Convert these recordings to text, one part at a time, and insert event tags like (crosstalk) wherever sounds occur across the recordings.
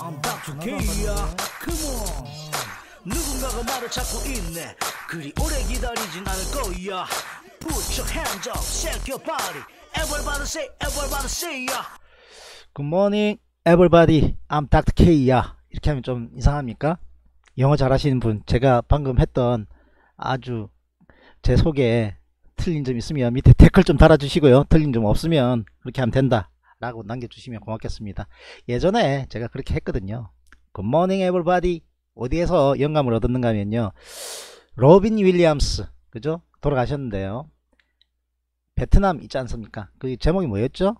I'm back to K야 Come on 누군가가 나를 찾고 있네 그리 오래 기다리진 않을 거야 Put your hands up, shake your body Everybody say, everybody say ya Good morning everybody I'm Dr. K야 이렇게 하면 좀 이상합니까? 영어 잘하시는 분 제가 방금 했던 아주 제 소개에 틀린 점 있으면 밑에 댓글 좀 달아주시고요 틀린 점 없으면 그렇게 하면 된다 라고 남겨주시면 고맙겠습니다 예전에 제가 그렇게 했거든요 굿모닝 에블바디 어디에서 영감을 얻었는가 하면요 로빈 윌리엄스 그죠 돌아가셨는데요 베트남 있지 않습니까 그 제목이 뭐였죠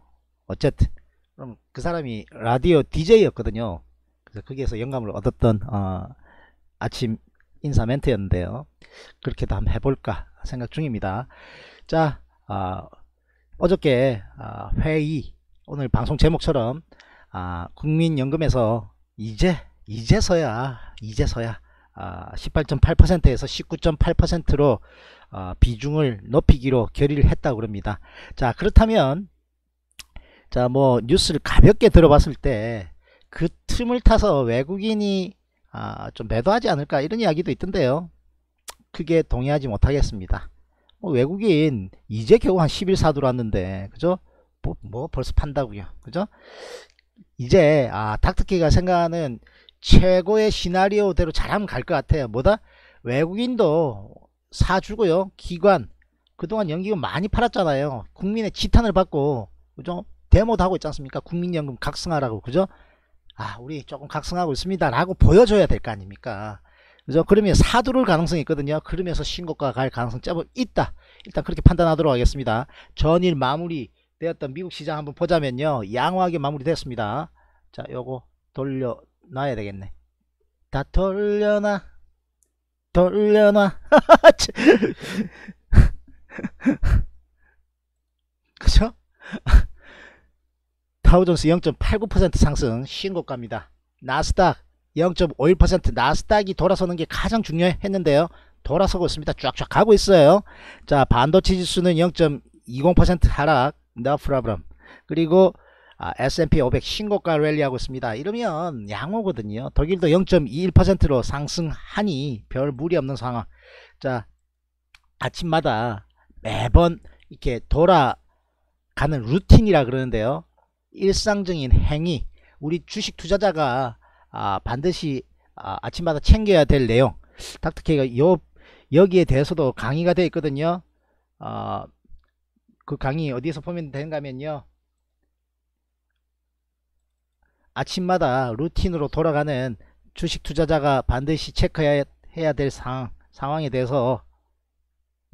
어쨌든 그럼 그 사람이 라디오 DJ였거든요 그래서 거기에서 영감을 얻었던 어, 아침 인사 멘트였는데요 그렇게도 한번 해볼까 생각 중입니다 자 어, 어저께 어, 회의 오늘 방송 제목처럼 아, 국민연금에서 이제 이제서야 이제서야 아, 18.8%에서 19.8%로 아, 비중을 높이기로 결의를 했다고 그럽니다. 자 그렇다면 자 뭐 뉴스를 가볍게 들어봤을 때 그 틈을 타서 외국인이 아, 좀 매도하지 않을까 이런 이야기도 있던데요. 크게 동의하지 못하겠습니다. 뭐 외국인 이제 겨우 한 10일 사들어 왔는데 그죠? 뭐, 뭐 벌써 판다고요 그죠 이제 아 닥터키가 생각하는 최고의 시나리오대로 잘하면 갈 것 같아요 뭐다 외국인도 사주고요 기관 그동안 연기금 많이 팔았잖아요 국민의 지탄을 받고 그죠 데모도 하고 있지 않습니까 국민연금 각성하라고 그죠 아 우리 조금 각성하고 있습니다 라고 보여줘야 될 거 아닙니까 그죠? 그러면 사두를 가능성이 있거든요. 그러면서 신고가 갈 가능성 짧은 있다. 일단 그렇게 판단하도록 하겠습니다. 전일 마무리 되었던 미국 시장 한번 보자면요 양호하게 마무리됐습니다 자 요거 돌려놔야 되겠네 다 돌려놔 돌려놔 (laughs) 그죠? (laughs) 다우존스 0.89% 상승 신고가입니다 나스닥 0.51% 나스닥이 돌아서는 게 가장 중요했는데요 돌아서고 있습니다 쫙쫙 가고 있어요 자 반도체 지수는 0.20% 하락 No problem. 그리고 아, S&P 500 신고가 랠리하고 있습니다. 이러면 양호거든요. 독일도 0.21%로 상승하니 별 무리 없는 상황. 자, 아침마다 매번 이렇게 돌아가는 루틴이라 그러는데요. 일상적인 행위. 우리 주식 투자자가 아, 반드시 아, 침마다 챙겨야 될 내용. 닥터케이가 여기에 대해서도 강의가 되어 있거든요. 어, 그 강의 어디에서 보면 되는가면요. 아침마다 루틴으로 돌아가는 주식 투자자가 반드시 체크해야 될 상황, 상황에 대해서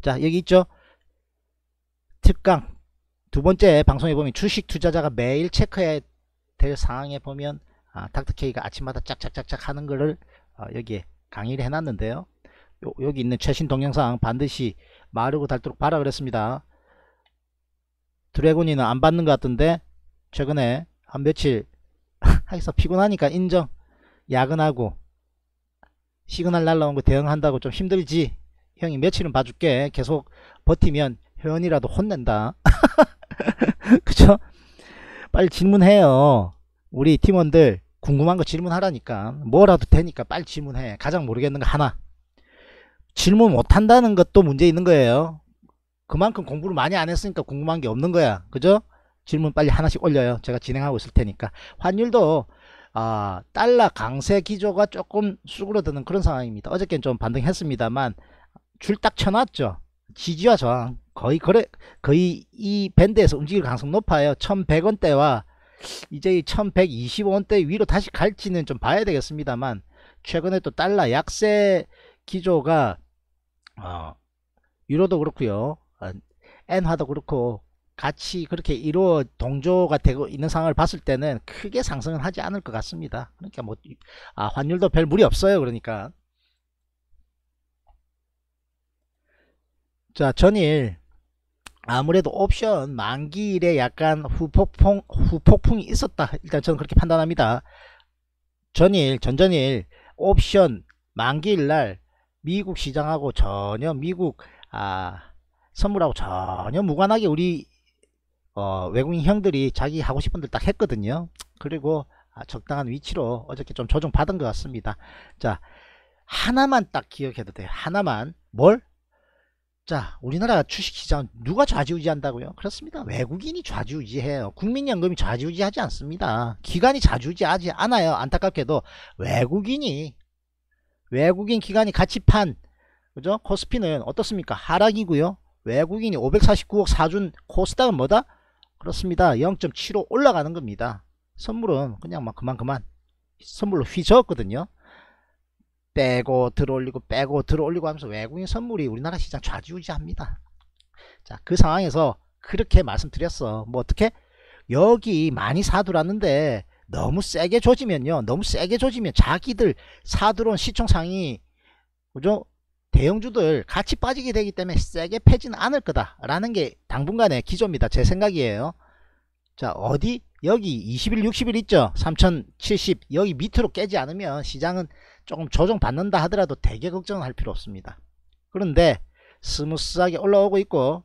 자 여기 있죠 특강 두 번째 방송에 보면 주식 투자자가 매일 체크해야 될 상황에 보면 아, 닥터케이가 아침마다 짝짝짝짝 하는 거를 어, 여기에 강의를 해놨는데요 요, 여기 있는 최신 동영상 반드시 마르고 닳도록 바라 그랬습니다 드래곤이는 안 받는 것 같던데 최근에 한 며칠 (laughs) 하기서 피곤하니까 인정 야근하고 시그널 날라온 거 대응한다고 좀 힘들지 형이 며칠은 봐줄게 계속 버티면 회원이라도 혼낸다 (laughs) 그쵸 빨리 질문해요 우리 팀원들 궁금한 거 질문하라니까 뭐라도 되니까 빨리 질문해 가장 모르겠는 거 하나 질문 못한다는 것도 문제 있는 거예요 그만큼 공부를 많이 안 했으니까 궁금한 게 없는 거야 그죠 질문 빨리 하나씩 올려요 제가 진행하고 있을 테니까 환율도 아, 달러 강세 기조가 조금 수그러드는 그런 상황입니다 어저께는 좀 반등했습니다만 줄 딱 쳐놨죠 지지와 저항 거의 거래 거의 이 밴드에서 움직일 가능성 높아요 1100원대와 이제 1125원대 위로 다시 갈지는 좀 봐야 되겠습니다만 최근에 또 달러 약세 기조가 어, 유로도 그렇고요 엔화도 어, 그렇고 같이 그렇게 이루어 동조가 되고 있는 상황을 봤을 때는 크게 상승은 하지 않을 것 같습니다. 그러니까 뭐 아, 환율도 별 무리 없어요. 그러니까 자 전일 아무래도 옵션 만기일에 약간 후폭풍 후폭풍이 있었다. 일단 저는 그렇게 판단합니다. 전일 전전일 옵션 만기일 날 미국 시장하고 전혀 미국 아 선물하고 전혀 무관하게 우리 어, 외국인 형들이 자기 하고 싶은 들딱 했거든요. 그리고 아, 적당한 위치로 어저께 좀 조정받은 것 같습니다. 자 하나만 딱 기억해도 돼요. 하나만 뭘? 자 우리나라 주식시장 누가 좌지우지한다고요? 그렇습니다. 외국인이 좌지우지해요. 국민연금이 좌지우지하지 않습니다. 기관이 좌지우지하지 않아요. 안타깝게도 외국인이 외국인 기관이 같이 판 그죠? 코스피는 어떻습니까? 하락이고요. 외국인이 549억 사준 코스닥은 뭐다? 그렇습니다. 0.75 올라가는 겁니다. 선물은 그냥 막 그만 그만 선물로 휘저었거든요. 빼고 들어올리고 빼고 들어올리고 하면서 외국인 선물이 우리나라 시장 좌지우지합니다. 자, 그 상황에서 그렇게 말씀드렸어. 뭐 어떻게 여기 많이 사두라는데 너무 세게 조지면요. 너무 세게 조지면 자기들 사들어온 시총상이 그죠? 대형주들 같이 빠지게 되기 때문에 세게 패진 않을 거다라는 게 당분간의 기조입니다. 제 생각이에요. 자 어디 여기 20일 60일 있죠 3070 여기 밑으로 깨지 않으면 시장은 조금 조정받는다 하더라도 대개 걱정할 필요 없습니다. 그런데 스무스하게 올라오고 있고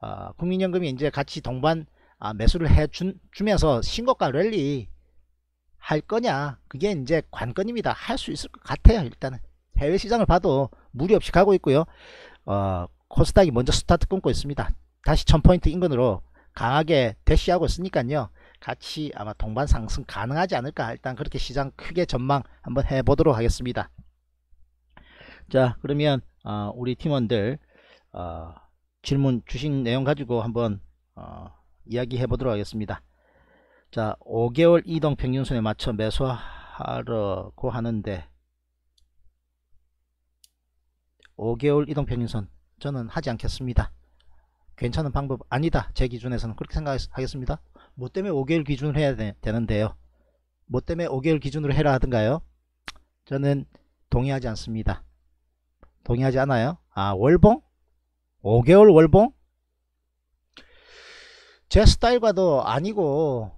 어, 국민연금이 이제 같이 동반 아, 매수를 해주면서 신고가 랠리 할 거냐 그게 이제 관건입니다. 할 수 있을 것 같아요 일단은 해외 시장을 봐도 무리 없이 가고 있고요. 어, 코스닥이 먼저 스타트 끊고 있습니다. 다시 1000포인트 인근으로 강하게 대시하고 있으니까요. 같이 아마 동반 상승 가능하지 않을까 일단 그렇게 시장 크게 전망 한번 해보도록 하겠습니다. 자 그러면 어, 우리 팀원들 어, 질문 주신 내용 가지고 한번 어, 이야기해 보도록 하겠습니다. 자 5개월 이동평균선에 맞춰 매수하려고 하는데 5개월 이동평균선 저는 하지 않겠습니다. 괜찮은 방법 아니다. 제 기준에서는 그렇게 생각하겠습니다. 뭐 때문에 5개월 기준으로 해야 되, 되는데요. 뭐 때문에 5개월 기준으로 해라 하던가요 저는 동의하지 않습니다. 동의하지 않아요? 아 월봉? 5개월 월봉? 제 스타일과도 아니고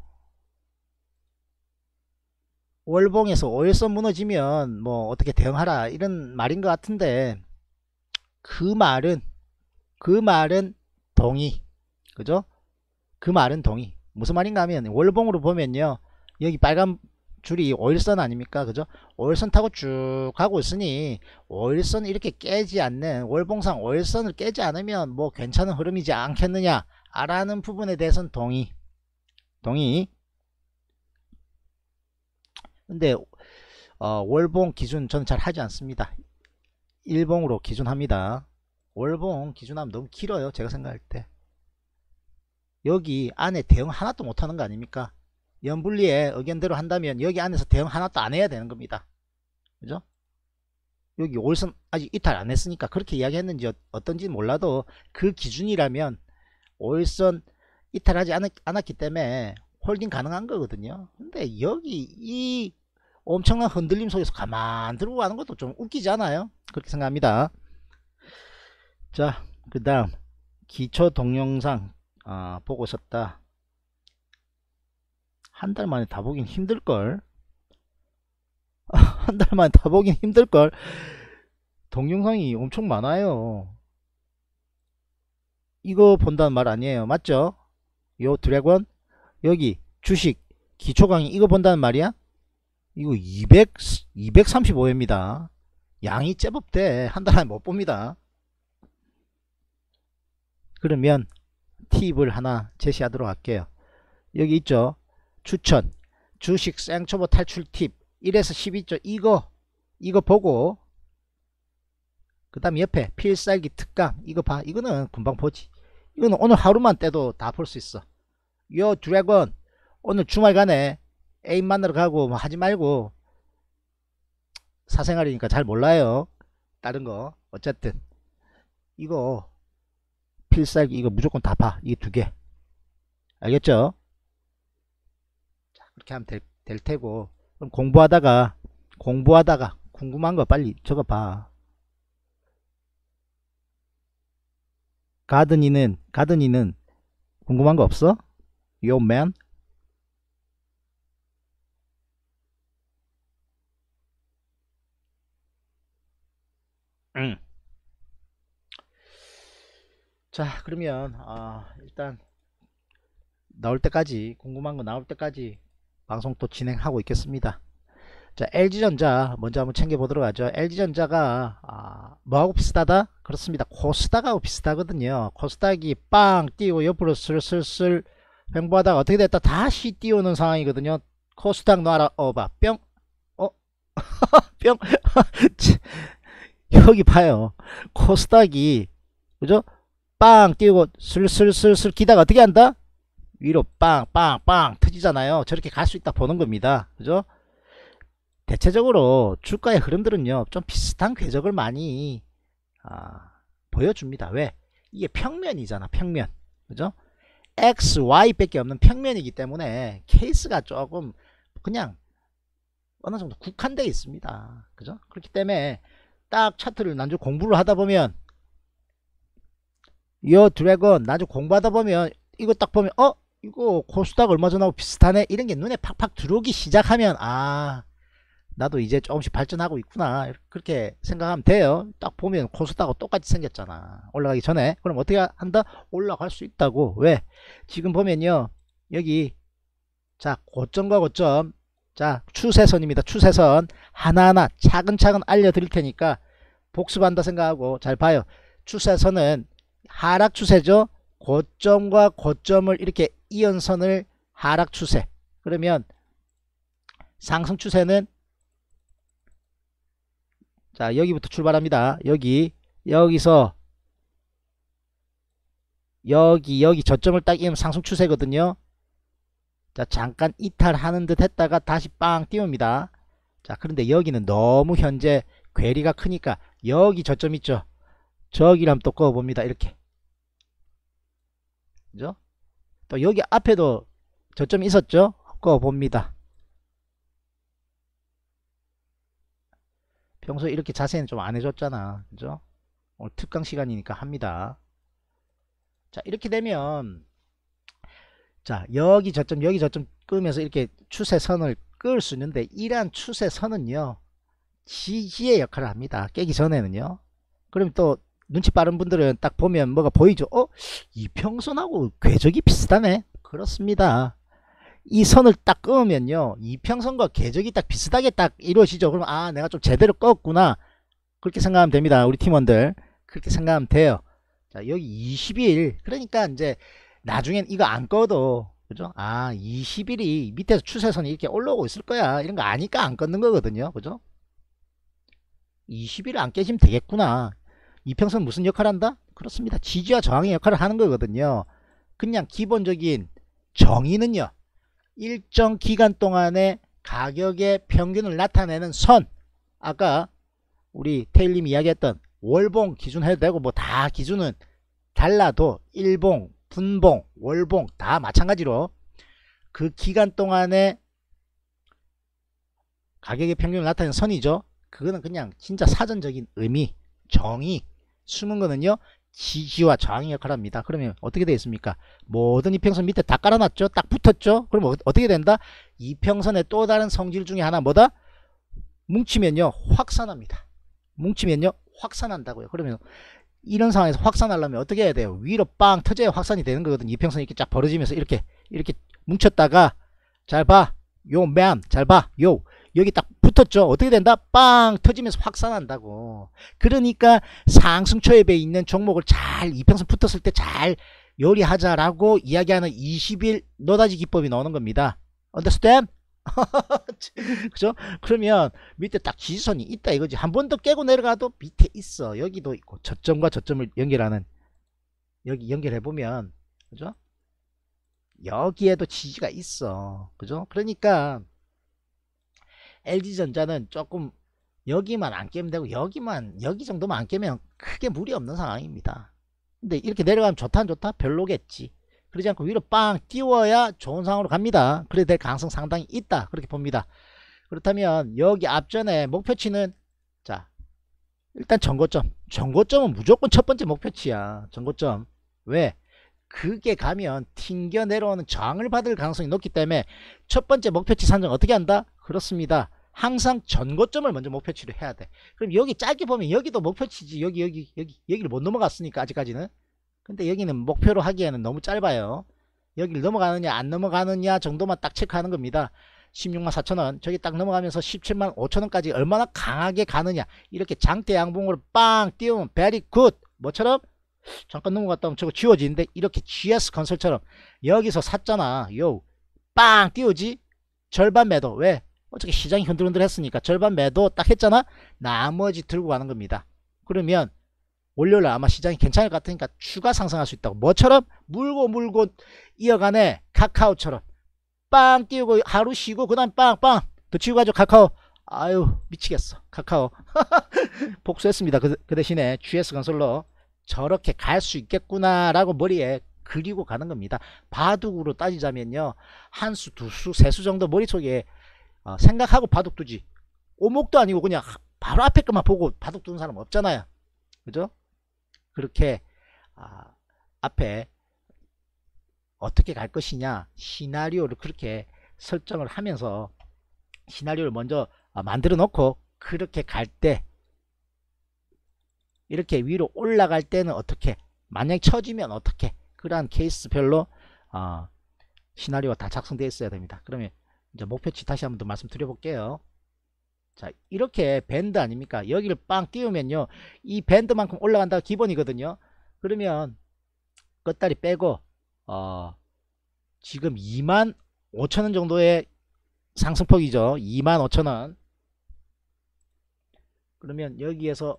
월봉에서 오일선 무너지면 뭐 어떻게 대응하라 이런 말인 것 같은데 그 말은 그 말은 동의 그죠? 그 말은 동의 무슨 말인가 하면 월봉으로 보면요 여기 빨간 줄이 오일선 아닙니까 그죠 오일선 타고 쭉 가고 있으니 오일선 이렇게 깨지 않는 월봉상 오일선을 깨지 않으면 뭐 괜찮은 흐름이지 않겠느냐 라는 부분에 대해서는 동의 동의 근데 어, 월봉 기준 저는 잘 하지 않습니다 일봉으로 기준합니다. 월봉 기준하면 너무 길어요. 제가 생각할 때. 여기 안에 대응 하나도 못하는 거 아닙니까? 연분리에 의견대로 한다면 여기 안에서 대응 하나도 안 해야 되는 겁니다. 그죠? 여기 올선 아직 이탈 안 했으니까 그렇게 이야기했는지 어, 어떤지 몰라도 그 기준이라면 올선 이탈하지 않았, 않았기 때문에 홀딩 가능한 거거든요. 근데 여기 이 엄청난 흔들림 속에서 가만 들고 가는 것도 좀웃기지않아요 그렇게 생각합니다 자그 다음 기초 동영상 아, 보고 있다한 달 만에 다 보긴 힘들걸 (laughs) 한 달 만에 다 보긴 힘들걸 동영상이 엄청 많아요 이거 본다는 말 아니에요 맞죠 요 드래곤 여기 주식 기초 강의 이거 본다는 말이야 이거 200, 235회입니다 양이 제법 돼. 한 달 안에 못 봅니다. 그러면 팁을 하나 제시하도록 할게요. 여기 있죠. 추천. 주식 생초보 탈출 팁. 1에서 12조 이거 이거 보고 그 다음 옆에 필살기 특강 이거 봐 이거는 금방 보지 이거는 오늘 하루만 떼도 다 볼 수 있어 요 드래곤 오늘 주말간에 에임 만나러 가고 뭐 하지 말고 사생활이니까 잘 몰라요 다른 거 어쨌든 이거 필살기 이거 무조건 다 봐. 이 두 개 알겠죠 자, 그렇게 하면 될, 될 테고 그럼 공부하다가 공부하다가 궁금한 거 빨리 저거 봐 가든이는 가든이는 궁금한 거 없어? 요맨 음. 자 그러면 아, 일단 나올 때까지 궁금한 거 나올 때까지 방송 또 진행하고 있겠습니다 자 LG전자 먼저 한번 챙겨보도록 하죠 LG전자가 아, 뭐하고 비슷하다? 그렇습니다 코스닥하고 비슷하거든요 코스닥이 빵 뛰고 옆으로 슬슬슬 횡보하다가 어떻게 됐다 다시 뛰어오는 상황이거든요 코스닥 놔라 어봐 뿅 어? (laughs) 뿅 (laughs) 여기 봐요. 코스닥이 그죠? 빵 뛰고 슬슬슬슬 기다가 어떻게 한다? 위로 빵 빵빵 터지잖아요. 저렇게 갈 수 있다 보는 겁니다. 그죠? 대체적으로 주가의 흐름들은요. 좀 비슷한 궤적을 많이 아, 보여줍니다. 왜? 이게 평면이잖아. 평면. 그죠? X, Y 밖에 없는 평면이기 때문에 케이스가 조금 그냥 어느 정도 국한되어 있습니다. 그죠? 그렇기 때문에 딱 차트를 나중에 공부를 하다 보면 요 드래곤 나중에 공부하다 보면 이거 딱 보면 어? 이거 코스닥 얼마 전하고 비슷하네 이런 게 눈에 팍팍 들어오기 시작하면 아 나도 이제 조금씩 발전하고 있구나 그렇게 생각하면 돼요 딱 보면 코스닥하고 똑같이 생겼잖아 올라가기 전에 그럼 어떻게 한다 올라갈 수 있다고 왜 지금 보면요 여기 자 고점과 고점 자 추세선입니다. 추세선 하나하나 차근차근 알려드릴 테니까 복습한다 생각하고 잘 봐요. 추세선은 하락 추세죠. 고점과 고점을 이렇게 이연선을 하락 추세 그러면 상승 추세는 자 여기부터 출발합니다. 여기 여기서 여기 여기 저점을 딱 이면 상승 추세거든요. 자 잠깐 이탈하는 듯 했다가 다시 빵 띄웁니다 자 그런데 여기는 너무 현재 괴리가 크니까 여기 저점 있죠 저기랑 또 꺼봅니다 이렇게 그죠 또 여기 앞에도 저점 있었죠 꺼봅니다 평소 이렇게 자세히는 좀 안 해줬잖아 그죠 오늘 특강 시간이니까 합니다 자 이렇게 되면 자 여기 저점 여기 저점 끄면서 이렇게 추세선을 끌 수 있는데 이러한 추세선은요 지지의 역할을 합니다 깨기 전에는요 그럼 또 눈치 빠른 분들은 딱 보면 뭐가 보이죠 어? 이평선하고 궤적이 비슷하네 그렇습니다 이 선을 딱 끄면요 이평선과 궤적이 딱 비슷하게 딱 이루어지죠 그럼 아 내가 좀 제대로 었구나 그렇게 생각하면 됩니다 우리 팀원들 그렇게 생각하면 돼요 자 여기 22일 그러니까 이제 나중엔 이거 안 꺼도 그죠? 아 20일이 밑에서 추세선이 이렇게 올라오고 있을 거야 이런 거 아니까 안 껐는 거거든요 그죠? 20일 안 깨지면 되겠구나 이평선 무슨 역할 을 한다? 그렇습니다 지지와 저항의 역할을 하는 거거든요 그냥 기본적인 정의는요 일정 기간 동안의 가격의 평균을 나타내는 선 아까 우리 테일님 이야기했던 월봉 기준 해도 되고 뭐 다 기준은 달라도 일봉 분봉, 월봉 다 마찬가지로 그 기간 동안에 가격의 평균을 나타내는 선이죠. 그거는 그냥 진짜 사전적인 의미, 정의, 숨은 거는요. 지지와 저항의 역할을 합니다. 그러면 어떻게 되어 있습니까? 모든 이평선 밑에 다 깔아놨죠? 딱 붙었죠? 그럼 어, 떻게 된다? 이평선의 또 다른 성질 중에 하나 뭐다? 뭉치면요. 확산합니다. 뭉치면요. 확산한다고요. 그러면 이런 상황에서 확산하려면 어떻게 해야 돼요? 위로 빵 터져야 확산이 되는 거거든. 이평선이 이렇게 쫙 벌어지면서 이렇게 이렇게 뭉쳤다가 잘 봐. 요 맨. 잘 봐. 요. 여기 딱 붙었죠. 어떻게 된다? 빵 터지면서 확산한다고. 그러니까 상승초입에 있는 종목을 잘 이평선 붙었을 때 잘 요리하자라고 이야기하는 20일 노다지 기법이 나오는 겁니다. 언더스탠? (laughs) 그죠? 그러면 밑에 딱 지지선이 있다 이거지. 한 번 더 깨고 내려가도 밑에 있어. 여기도 있고 저점과 저점을 연결하는 여기 연결해 보면 그죠? 여기에도 지지가 있어. 그죠? 그러니까 LG전자는 조금 여기만 안 깨면 되고 여기만 여기 정도만 안 깨면 크게 무리 없는 상황입니다. 근데 이렇게 내려가면 좋다 안 좋다 별로겠지. 그러지 않고 위로 빵 띄워야 좋은 상황으로 갑니다 그래 될 가능성 상당히 있다 그렇게 봅니다 그렇다면 여기 앞전에 목표치는 자 일단 전고점 전고점은 무조건 첫 번째 목표치야 전고점 왜 그게 가면 튕겨 내려오는 저항을 받을 가능성이 높기 때문에 첫 번째 목표치 산정 어떻게 한다 그렇습니다 항상 전고점을 먼저 목표치로 해야 돼 그럼 여기 짧게 보면 여기도 목표치지 여기 여기 여기 여기를 못 넘어갔으니까 아직까지는 근데 여기는 목표로 하기에는 너무 짧아요 여기를 넘어가느냐 안 넘어가느냐 정도만 딱 체크하는 겁니다 16만 4천원 저기 딱 넘어가면서 17만 5천원까지 얼마나 강하게 가느냐 이렇게 장대 양봉으로 빵 띄우면 베리 굿 뭐처럼 잠깐 넘어갔다 하면 저거 지워지는데 이렇게 GS 건설처럼 여기서 샀잖아 요빵 띄우지 절반 매도 왜 어차피 시장이 흔들흔들 했으니까 절반 매도 딱 했잖아 나머지 들고 가는 겁니다 그러면 월요일 아마 시장이 괜찮을 것 같으니까 추가 상승할 수 있다고 뭐처럼 물고 물고 이어가네 카카오처럼 빵 띄우고 하루 쉬고 그 다음 빵빵 더치고 가죠 카카오 아유 미치겠어 카카오 (laughs) 복수했습니다 그, 그 대신에 GS건설로 저렇게 갈 수 있겠구나 라고 머리에 그리고 가는 겁니다 바둑으로 따지자면요 한 수 두 수 세 수 정도 머릿속에 어, 생각하고 바둑 두지 오목도 아니고 그냥 바로 앞에 것만 보고 바둑 두는 사람 없잖아요 그죠 그렇게 아, 앞에 어떻게 갈 것이냐 시나리오를 그렇게 설정을 하면서 시나리오를 먼저 아, 만들어 놓고 그렇게 갈 때 이렇게 위로 올라갈 때는 어떻게 만약 처지면 어떻게 그러한 케이스별로 어, 시나리오가 다 작성되어 있어야 됩니다 그러면 이제 목표치 다시 한번 더 말씀드려 볼게요 자 이렇게 밴드 아닙니까 여기를 빵 띄우면요 이 밴드만큼 올라간다가 기본이거든요 그러면 끝다리 빼고 어 지금 2만 5천원 정도의 상승폭이죠 2만 5천원 그러면 여기에서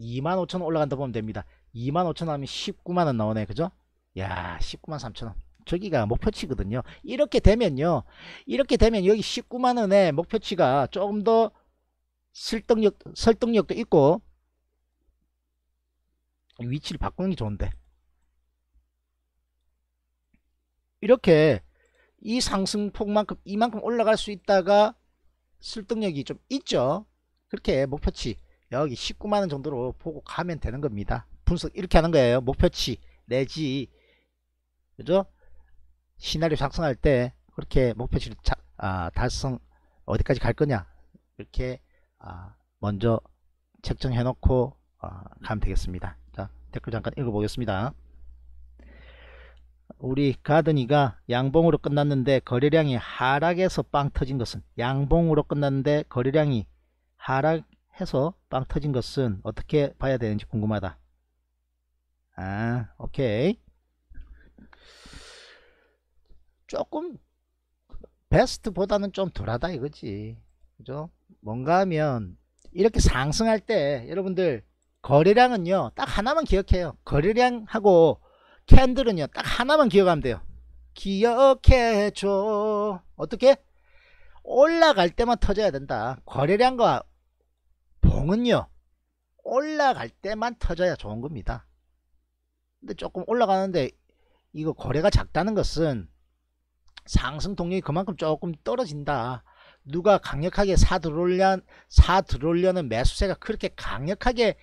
2만 5천원 올라간다 보면 됩니다 2만 5천원 하면 19만원 나오네 그죠 야 19만 3천원 저기가 목표치거든요 이렇게 되면요 이렇게 되면 여기 1 9만원에 목표치가 조금 더 설득력, 설득력도 있고 위치를 바꾸는 게 좋은데 이렇게 이 상승폭만큼 이만큼 올라갈 수 있다가 설득력이 좀 있죠 그렇게 목표치 여기 19만원 정도로 보고 가면 되는 겁니다 분석 이렇게 하는 거예요 목표치 내지 그죠 시나리오 작성할 때 그렇게 목표치를 자, 아, 달성 어디까지 갈 거냐 이렇게 아, 먼저 책정해 놓고 아, 가면 되겠습니다 자 댓글 잠깐 읽어보겠습니다 우리 가든이가 양봉으로 끝났는데 거래량이 하락해서 빵 터진 것은 양봉으로 끝났는데 거래량이 하락해서 빵 터진 것은 어떻게 봐야 되는지 궁금하다 아 오케이 조금 베스트보다는 좀 덜하다 이거지 그죠 뭔가 하면 이렇게 상승할 때 여러분들 거래량은요 딱 하나만 기억해요 거래량하고 캔들은요 딱 하나만 기억하면 돼요 기억해줘 어떻게 올라갈 때만 터져야 된다 거래량과 봉은요 올라갈 때만 터져야 좋은 겁니다 근데 조금 올라가는데 이거 거래가 작다는 것은 상승 동력이 그만큼 조금 떨어진다. 누가 강력하게 사 들어올려 사 들어올려는 매수세가 그렇게 강력하게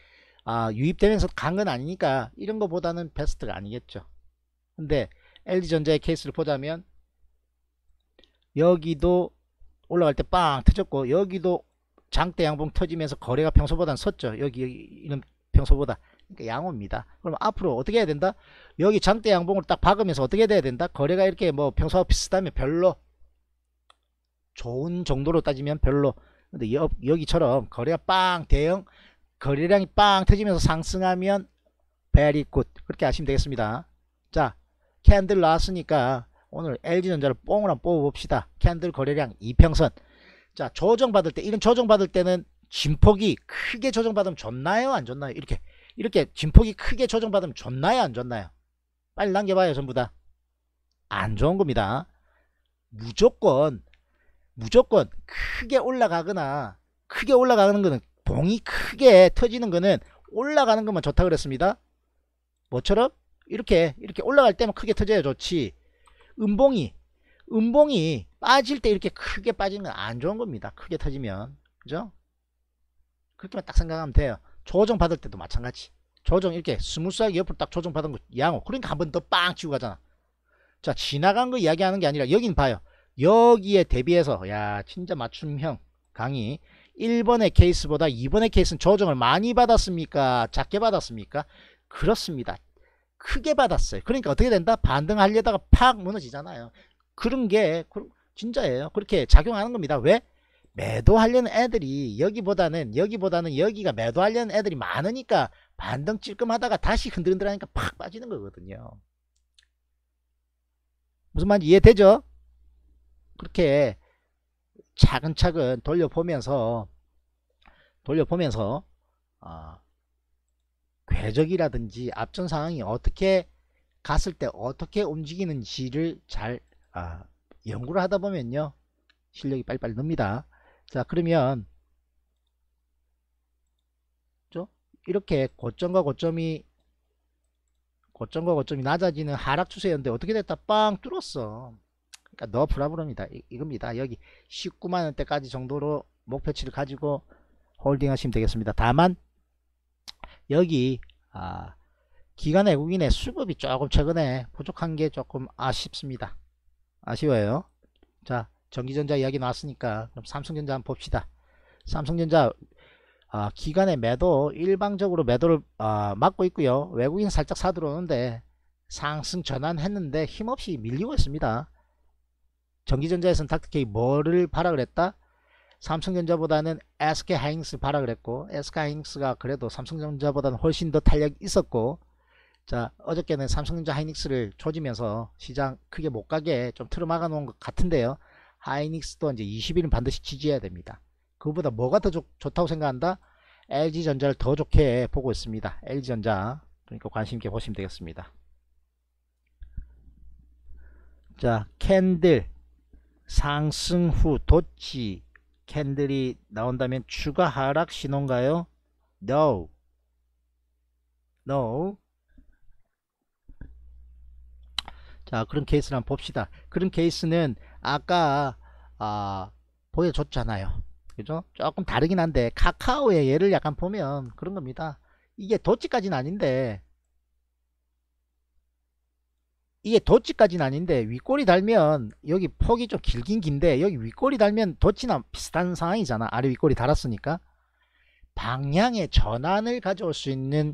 아, 유입되면서 간건 아니니까 이런 거보다는 베스트가 아니겠죠. 근데 LG전자의 케이스를 보자면 여기도 올라갈 때 빵 터졌고 여기도 장대 양봉 터지면서 거래가 평소보다는 섰죠. 여기, 여기 이런 평소보다 그러니까 양호입니다. 그럼 앞으로 어떻게 해야 된다? 여기 장대 양봉을 딱 박으면서 어떻게 돼야 된다? 거래가 이렇게 뭐 평소와 비슷하면 별로 좋은 정도로 따지면 별로 근데 여, 여기처럼 거래가 빵 대형 거래량이 빵 터지면서 상승하면 very good 그렇게 아시면 되겠습니다. 자 캔들 나왔으니까 오늘 LG전자를 뽕을 한번 뽑아봅시다. 캔들 거래량 2평선자 조정받을 때 이런 조정받을 때는 진폭이 크게 조정받으면 좋나요 안 좋나요 이렇게 이렇게 진폭이 크게 조정받으면 좋나요 안 좋나요 빨리 남겨봐요 전부 다 안 좋은 겁니다 무조건 무조건 크게 올라가거나 크게 올라가는 거는 봉이 크게 터지는 거는 올라가는 것만 좋다 그랬습니다 뭐처럼 이렇게 이렇게 올라갈 때만 크게 터져야 좋지 음봉이 음봉이 빠질 때 이렇게 크게 빠지는 건 안 좋은 겁니다 크게 터지면 그죠 그렇게만 딱 생각하면 돼요 조정 받을 때도 마찬가지 조정 이렇게 스무스하게 옆으로 딱 조정 받은 거 양호 그러니까 한 번 더 빵 치고 가잖아 자 지나간 거 이야기하는 게 아니라 여긴 봐요 여기에 대비해서 야 진짜 맞춤형 강의 1번의 케이스보다 2번의 케이스는 조정을 많이 받았습니까 작게 받았습니까 그렇습니다 크게 받았어요 그러니까 어떻게 된다 반등하려다가 팍 무너지잖아요 그런 게 그, 진짜예요 그렇게 작용하는 겁니다 왜 매도하려는 애들이 여기보다는 여기보다는 여기가 매도하려는 애들이 많으니까 반등 찔끔하다가 다시 흔들흔들하니까 팍 빠지는 거거든요. 무슨 말인지 이해되죠? 그렇게 차근차근 돌려보면서 돌려보면서 어, 궤적이라든지 앞전 상황이 어떻게 갔을 때 어떻게 움직이는지를 잘 아, 연구를 하다 보면요 실력이 빨리빨리 늡니다. 자 그러면 이렇게 고점과 고점이 고점과 고점이 낮아지는 하락 추세였는데 어떻게 됐다 빵 뚫었어 그러니까 너 브라브럽니다 이, 이겁니다 여기 19만원대까지 정도로 목표치를 가지고 홀딩 하시면 되겠습니다 다만 여기 아, 기관 외국인의 수급이 조금 최근에 부족한 게 조금 아쉽습니다 아쉬워요 자 전기전자 이야기 나왔으니까 그럼 삼성전자 한번 봅시다. 삼성전자 아, 기간의 매도 일방적으로 매도를 아, 막고 있고요. 외국인 살짝 사들어오는데 상승 전환했는데 힘없이 밀리고 있습니다. 전기전자에서는 닥터케이 뭐를 바라 그랬다? 삼성전자보다는 s k 하이닉스 바라 그랬고 s k 하이닉스가 그래도 삼성전자보다는 훨씬 더 탄력이 있었고 자 어저께는 삼성전자 하이닉스를 조지면서 시장 크게 못가게 좀 틀어 막아 놓은 것 같은데요 하이닉스도 이제 20일은 반드시 지지해야 됩니다. 그보다 뭐가 더 좋, 좋다고 생각한다? LG전자를 더 좋게 보고 있습니다. LG전자 그러니까 관심있게 보시면 되겠습니다. 자 캔들 상승 후 도치 캔들이 나온다면 추가 하락 신호인가요? No. No. 자 그런 케이스를 한번 봅시다. 그런 케이스는 아까 아, 보여줬잖아요 그죠 조금 다르긴 한데 카카오의 예를 약간 보면 그런 겁니다 이게 도치까지는 아닌데 이게 도치까지는 아닌데 윗골이 달면 여기 폭이 좀 길긴 긴데 여기 윗골이 달면 도치나 비슷한 상황이잖아 아래 윗골이 달았으니까 방향의 전환을 가져올 수 있는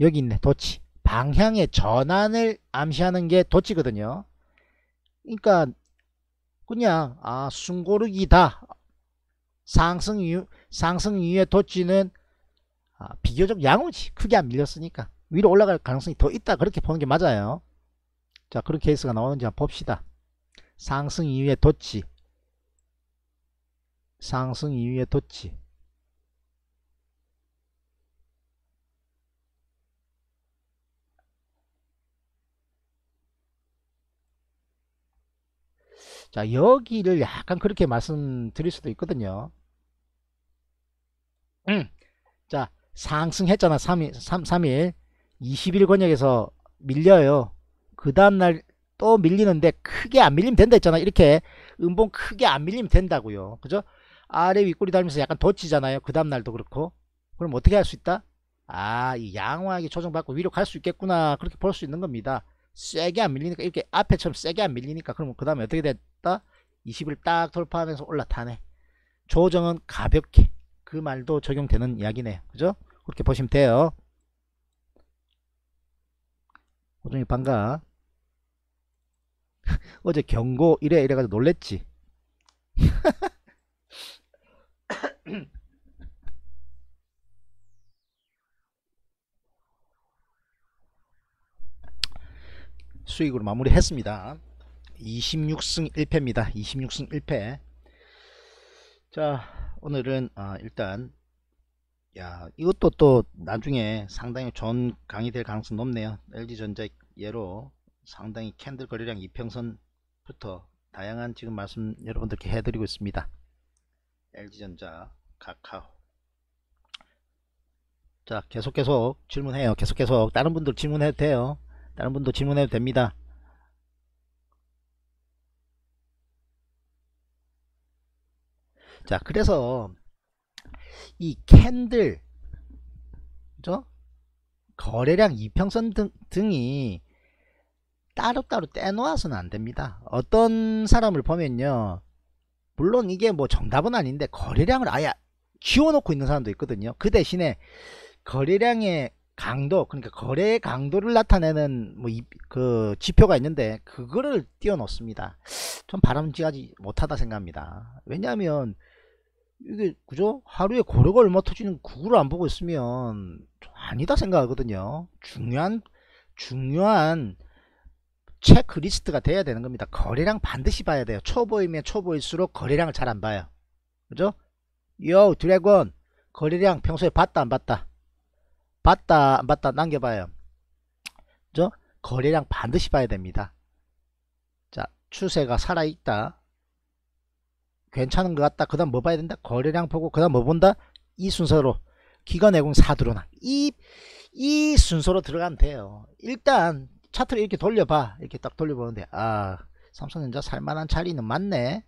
여기 있네 도치 방향의 전환을 암시하는 게 도치거든요 그러니까 그냥 아 숨고르기다 상승 이후 상승 이후에 도치는 아, 비교적 양호지 크게 안 밀렸으니까 위로 올라갈 가능성이 더 있다 그렇게 보는 게 맞아요 자 그런 케이스가 나오는지 한번 봅시다 상승 이후에 도치 상승 이후에 도치 자 여기를 약간 그렇게 말씀드릴 수도 있거든요 음. 자 상승했잖아 3일, 3, 3일 20일 권역에서 밀려요 그 다음날 또 밀리는데 크게 안 밀리면 된다 했잖아 이렇게 음봉 크게 안 밀리면 된다고요 그죠 아래 윗꼬리 달면서 약간 덧치잖아요 그 다음날도 그렇고 그럼 어떻게 할 수 있다 아 이 양호하게 조정받고 위로 갈 수 있겠구나 그렇게 볼 수 있는 겁니다 세게 안 밀리니까 이렇게 앞에처럼 세게 안 밀리니까 그러면 그 다음에 어떻게 됐다 2 0을딱 돌파하면서 올라타네 조정은 가볍게 그 말도 적용되는 이야기네 그죠 그렇게 보시면 돼요 호중이 반가 (laughs) 어제 경고 이래 이래가지고 놀랬지 (laughs) (coughs) 수익으로 마무리했습니다. 26승 1패입니다. 26승 1패. 자, 오늘은 아, 일단 야, 이것도 또 나중에 상당히 전 강이 될 가능성 높네요. LG전자 예로 상당히 캔들 거래량 2평선부터 다양한 지금 말씀 여러분들께 해드리고 있습니다. LG전자, 카카오. 자, 계속 계속 질문해요. 계속 계속 다른 분들 질문해도 돼요. 다른 분도 질문해도 됩니다. 자, 그래서 이 캔들, 그죠? 거래량 이평선 등, 등이 따로따로 떼놓아서는 안됩니다. 어떤 사람을 보면요. 물론 이게 뭐 정답은 아닌데 거래량을 아예 키워놓고 있는 사람도 있거든요. 그 대신에 거래량의 강도 그러니까 거래의 강도를 나타내는 뭐그 지표가 있는데 그거를 띄워 놓습니다좀 바람직하지 못하다 생각합니다 왜냐하면 이게 그죠 하루에 고래가 얼마 터지는 구글을안 보고 있으면 아니다 생각하거든요 중요한 중요한 체크리스트가 돼야 되는 겁니다 거래량 반드시 봐야 돼요 초보이면 초보일수록 거래량을 잘 안 봐요 그죠 요 드래곤 거래량 평소에 봤다 안 봤다 봤다 안 봤다 남겨봐요 저 거래량 반드시 봐야 됩니다 자 추세가 살아있다 괜찮은 것 같다 그 다음 뭐 봐야 된다 거래량 보고 그 다음 뭐 본다 이 순서로 기관 내공 4드로나 이, 이 순서로 들어가면 돼요 일단 차트를 이렇게 돌려봐 이렇게 딱 돌려보는데 아 삼성전자 살만한 자리는 맞네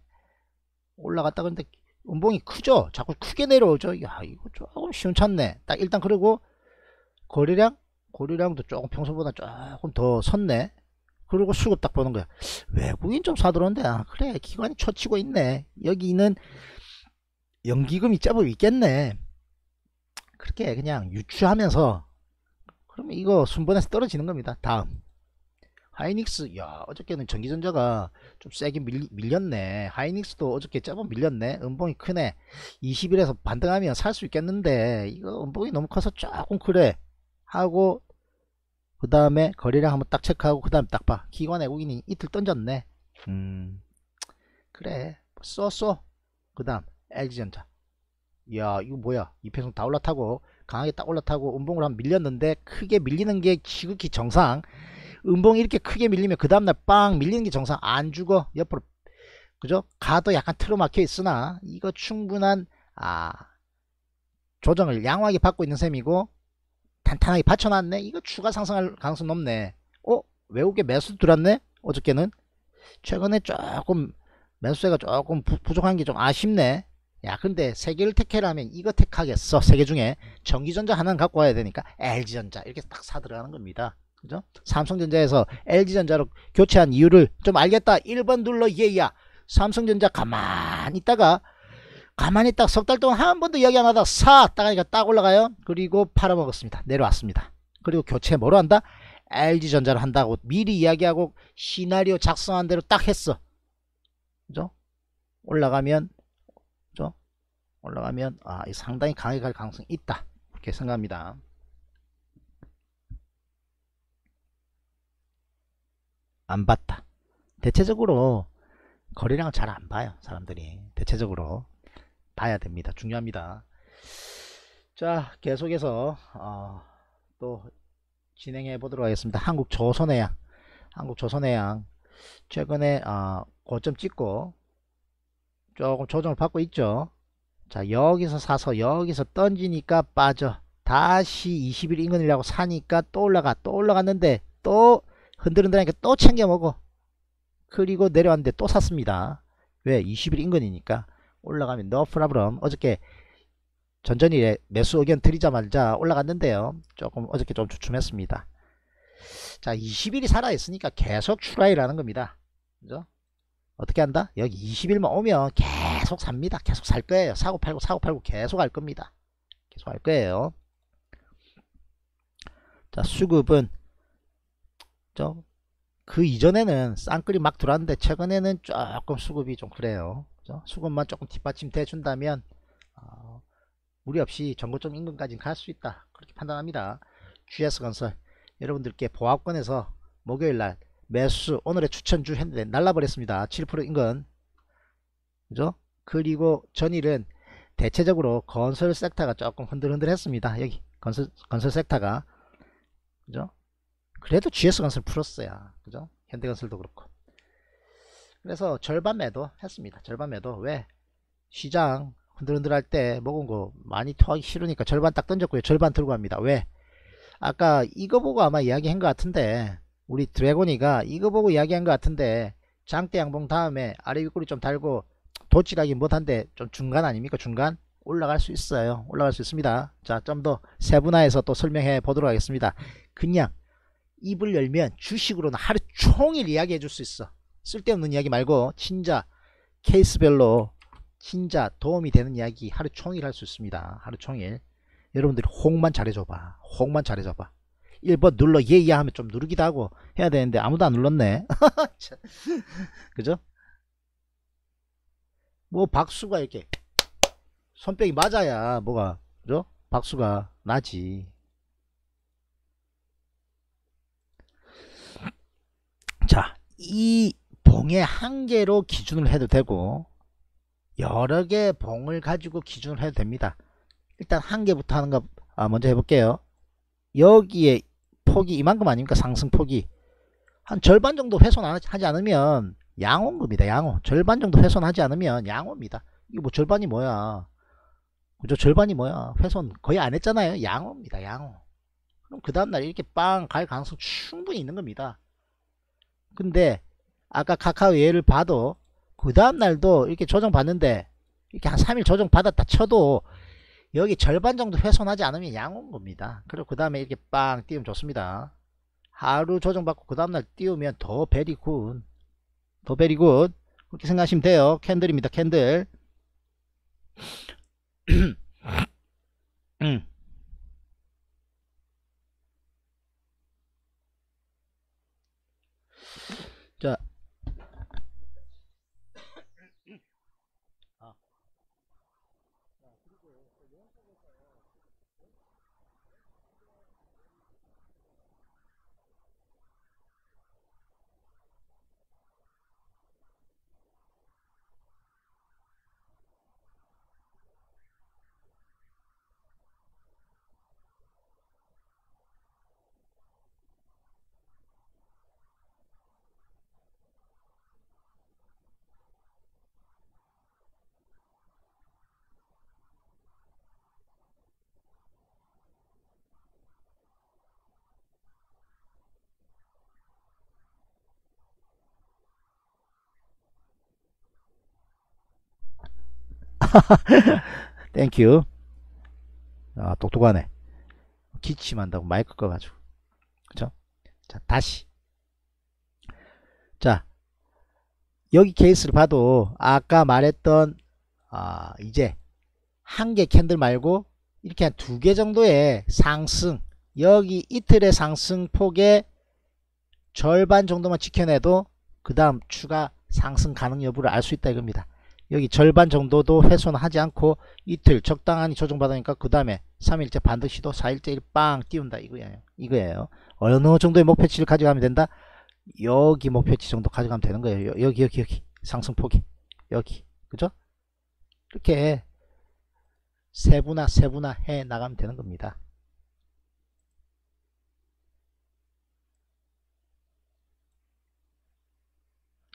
올라갔다 그런데 운봉이 크죠 자꾸 크게 내려오죠 야 이거 조금 쉬운 찮네딱 일단 그리고 거래량 거래량도 조금 평소보다 조금 더 섰네 그리고 수급 딱 보는 거야 외국인 좀 사들었는데 아 그래 기관이 쳐치고 있네 여기는 연기금이 제법 있겠네 그렇게 그냥 유추하면서 그러면 이거 순번에서 떨어지는 겁니다 다음 하이닉스 야 어저께는 전기전자가 좀 세게 밀, 밀렸네 하이닉스도 어저께 짧은 밀렸네 음봉이 크네 20일에서 반등하면 살 수 있겠는데 이거 음봉이 너무 커서 조금 그래 하고 그 다음에 거리량 한번 딱 체크하고 그 다음에 딱봐 기관 외국인이 이틀 던졌네 음 그래 쏘쏘 그 다음 LG전자 야 이거 뭐야 이평선 다 올라타고 강하게 딱 올라타고 음봉으로 한 밀렸는데 크게 밀리는 게 지극히 정상 음봉이 이렇게 크게 밀리면 그 다음날 빵 밀리는 게 정상 안 죽어 옆으로 그죠 가도 약간 틀어막혀 있으나 이거 충분한 아 조정을 양호하게 받고 있는 셈이고 탄탄하게 받쳐놨네 이거 추가 상승할 가능성 높네 어? 외국에 매수 들었네 어저께는 최근에 조금 매수세가 조금 부, 족한 게 좀 아쉽네 야 근데 세 개를 택해라면 이거 택하겠어 세 개 중에 전기전자 하나는 갖고 와야 되니까 LG전자 이렇게 딱 사 들어가는 겁니다 그죠? 삼성전자에서 LG전자로 교체한 이유를 좀 알겠다 1번 눌러 예야 삼성전자 가만히 있다가 가만히 딱 석 달 동안 한 번도 이야기 안 하다 싹 따가니까 딱 올라가요 그리고 팔아먹었습니다 내려왔습니다 그리고 교체 뭐로 한다 l g 전자를 한다고 미리 이야기하고 시나리오 작성한 대로 딱 했어 그죠 올라가면 그죠 올라가면 아 상당히 강하게 갈 가능성이 있다 이렇게 생각합니다 안 봤다 대체적으로 거래량을 잘 안 봐요 사람들이 대체적으로 봐야 됩니다. 중요합니다. 자 계속해서 어, 또 진행해 보도록 하겠습니다. 한국 조선해양 한국 조선해양 최근에 어, 고점 찍고 조금 조정을 받고 있죠. 자 여기서 사서 여기서 던지니까 빠져 다시 20일 인근이라고 사니까 또 올라가 또 올라갔는데 또 흔들흔들하니까 또 챙겨 먹어 그리고 내려왔는데 또 샀습니다 왜 20일 인근이니까 올라가면 no problem 어저께 전전일에 매수 의견 드리자마자 올라갔는데요 조금 어저께 좀 주춤했습니다 자 20일이 살아있으니까 계속 추라이라는 겁니다 그죠? 어떻게 한다? 여기 20일만 오면 계속 삽니다 계속 살 거예요 사고 팔고 사고 팔고 계속 할 겁니다 계속 할 거예요 자 수급은 저그 이전에는 쌍끌이 막 들어왔는데 최근에는 조금 수급이 좀 그래요 그죠? 수급만 조금 뒷받침 돼 준다면 어, 무리 없이 전고점 인근까지는 갈수 있다 그렇게 판단합니다 GS건설 여러분들께 보합권에서 목요일날 매수 오늘의 추천주 했는데 날라버렸습니다 7% 인근 그죠? 그리고 전일은 대체적으로 건설 섹터가 조금 흔들흔들 했습니다 여기 건설, 건설 섹터가 그죠? 그래도 GS건설 풀었어요 그죠? 현대건설도 그렇고 그래서 절반 매도 했습니다. 절반 매도. 왜? 시장 흔들흔들할 때 먹은 거 많이 토하기 싫으니까 절반 딱 던졌고요. 절반 들고 갑니다. 왜? 아까 이거 보고 아마 이야기한 것 같은데 우리 드래곤이가 이거 보고 이야기한 것 같은데 장대 양봉 다음에 아래 윗골이좀 달고 도치락이 못한데 좀 중간 아닙니까? 중간? 올라갈 수 있어요. 올라갈 수 있습니다. 자, 좀 더 세분화해서 또 설명해 보도록 하겠습니다. 그냥 입을 열면 주식으로는 하루 종일 이야기해 줄 수 있어. 쓸데없는 이야기 말고 진짜 케이스별로 진짜 도움이 되는 이야기 하루 종일 할 수 있습니다. 하루 종일. 여러분들이 홍만 잘해줘봐. 홍만 잘해줘봐. 1번 눌러 예예 하면 좀 누르기도 하고 해야 되는데 아무도 안 눌렀네. (laughs) 그죠? 뭐 박수가 이렇게 손뼉이 맞아야 뭐가 그죠? 박수가 나지. 자, 이 봉의 한 개로 기준을 해도 되고 여러 개 봉을 가지고 기준을 해도 됩니다. 일단 한 개부터 하는 거 아, 먼저 해볼게요. 여기에 폭이 이만큼 아닙니까? 상승폭이. 한 절반 정도 훼손하지 않으면 양호입니다. 양호. 절반 정도 훼손하지 않으면 양호입니다. 이거뭐 절반이 뭐야. 그죠? 절반이 뭐야. 훼손 거의 안 했잖아요. 양호입니다. 양호. 그럼 그 다음날 이렇게 빵 갈 가능성 충분히 있는 겁니다. 근데 아까 카카오 예를 봐도 그 다음날도 이렇게 조정받는데 이렇게 한 3일 조정받았다 쳐도 여기 절반 정도 훼손하지 않으면 양 온 겁니다. 그리고 그 다음에 이렇게 빵 띄우면 좋습니다. 하루 조정받고 그 다음날 띄우면 더 베리군 더 베리군 그렇게 생각하시면 돼요. 캔들입니다. 캔들 (clears throat) 음. 자 땡큐. (laughs) 아, 똑똑하네. 기침한다고 마이크 꺼가지고. 그쵸? 자, 다시. 자, 여기 케이스를 봐도 아까 말했던, 아, 이제 한 개 캔들 말고 이렇게 한 두 개 정도의 상승, 여기 이틀의 상승폭의 절반 정도만 지켜내도 그 다음 추가 상승 가능 여부를 알 수 있다 이겁니다. 여기 절반 정도도 훼손하지 않고 이틀 적당한 조정받으니까 그 다음에 3일째 반드시도 4일째 일빵 띄운다 이거예요. 이거예요. 어느 정도의 목표치를 가져가면 된다? 여기 목표치 정도 가져가면 되는 거예요. 여기 여기 여기 상승폭이 여기 그죠? 이렇게 세분화 세분화 해 나가면 되는 겁니다.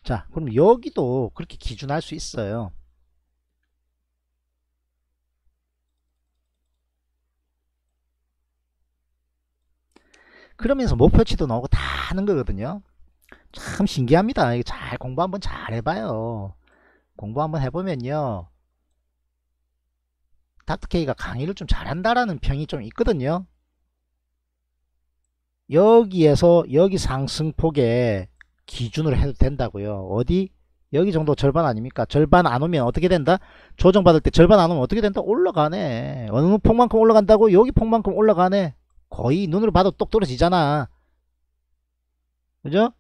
자 그럼 여기도 그렇게 기준할 수 있어요 그러면서 목표치도 나오고 다 하는 거거든요 참 신기합니다 이거 잘 공부 한번 잘 해봐요 공부 한번 해보면요 닥터케이가 강의를 좀 잘한다라는 평이 좀 있거든요 여기에서 여기 상승폭에 기준으로 해도 된다고요. 어디? 여기 정도 절반 아닙니까? 절반 안 오면 어떻게 된다? 조정받을 때 절반 안 오면 어떻게 된다? 올라가네. 어느 폭만큼 올라간다고? 여기 폭만큼 올라가네. 거의 눈으로 봐도 똑 떨어지잖아. 그죠?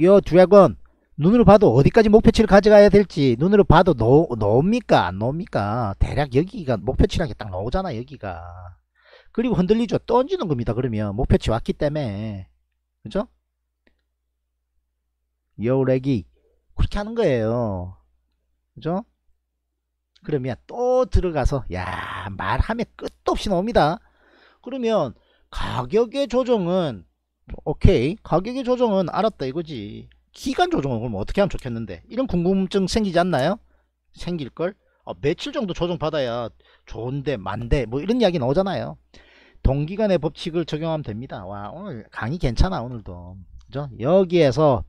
요 드래곤 눈으로 봐도 어디까지 목표치를 가져가야 될지 눈으로 봐도 넣, 넣니까안 넣습니까? 대략 여기가 목표치라는 게딱 나오잖아 여기가. 그리고 흔들리죠. 던지는 겁니다. 그러면 목표치 왔기 때문에. 그죠? 요래기 그렇게 하는 거예요. 그죠? 그러면 또 들어가서 야 말하면 끝도 없이 나옵니다. 그러면 가격의 조정은 오케이 가격의 조정은 알았다 이거지 기간 조정은 그럼 어떻게 하면 좋겠는데 이런 궁금증 생기지 않나요? 생길걸? 아, 며칠 정도 조정받아야 좋은데 만데 뭐 이런 이야기 나오잖아요 동기간의 법칙을 적용하면 됩니다 와 오늘 강의 괜찮아 오늘도 그죠? 여기에서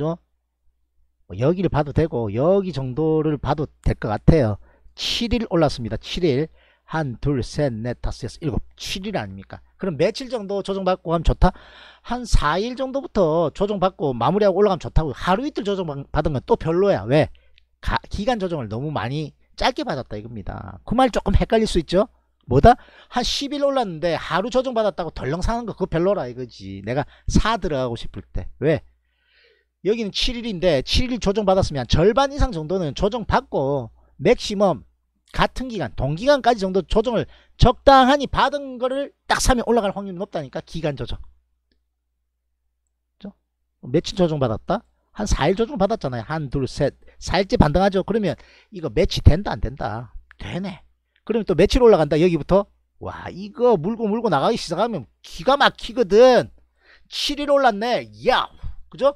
그죠? 뭐 여기를 봐도 되고 여기 정도를 봐도 될 것 같아요 7일 올랐습니다 7일 한, 둘, 셋, 넷, 다섯, 여섯, 일곱 7일 아닙니까 그럼 며칠 정도 조정받고 하면 좋다 한 4일 정도부터 조정받고 마무리하고 올라가면 좋다고 하루 이틀 조정받은 건 또 별로야 왜 가, 기간 조정을 너무 많이 짧게 받았다 이겁니다 그 말 조금 헷갈릴 수 있죠 뭐다? 한 10일 올랐는데 하루 조정받았다고 덜렁 사는 거 그거 별로라 이거지 내가 사 들어가고 싶을 때 왜? 여기는 7일인데 7일 조정받았으면 절반 이상 정도는 조정받고 맥시멈 같은 기간 동기간까지 정도 조정을 적당하니 받은 거를 딱 사면 올라갈 확률이 높다니까 기간 조정 그렇죠? 며칠 조정받았다? 한 4일 조정받았잖아요 한 둘셋 4일째 반등하죠 그러면 이거 매치 된다 안 된다 되네 그러면 또 며칠 올라간다 여기부터 와 이거 물고 물고 나가기 시작하면 기가 막히거든 7일 올랐네 야 그죠?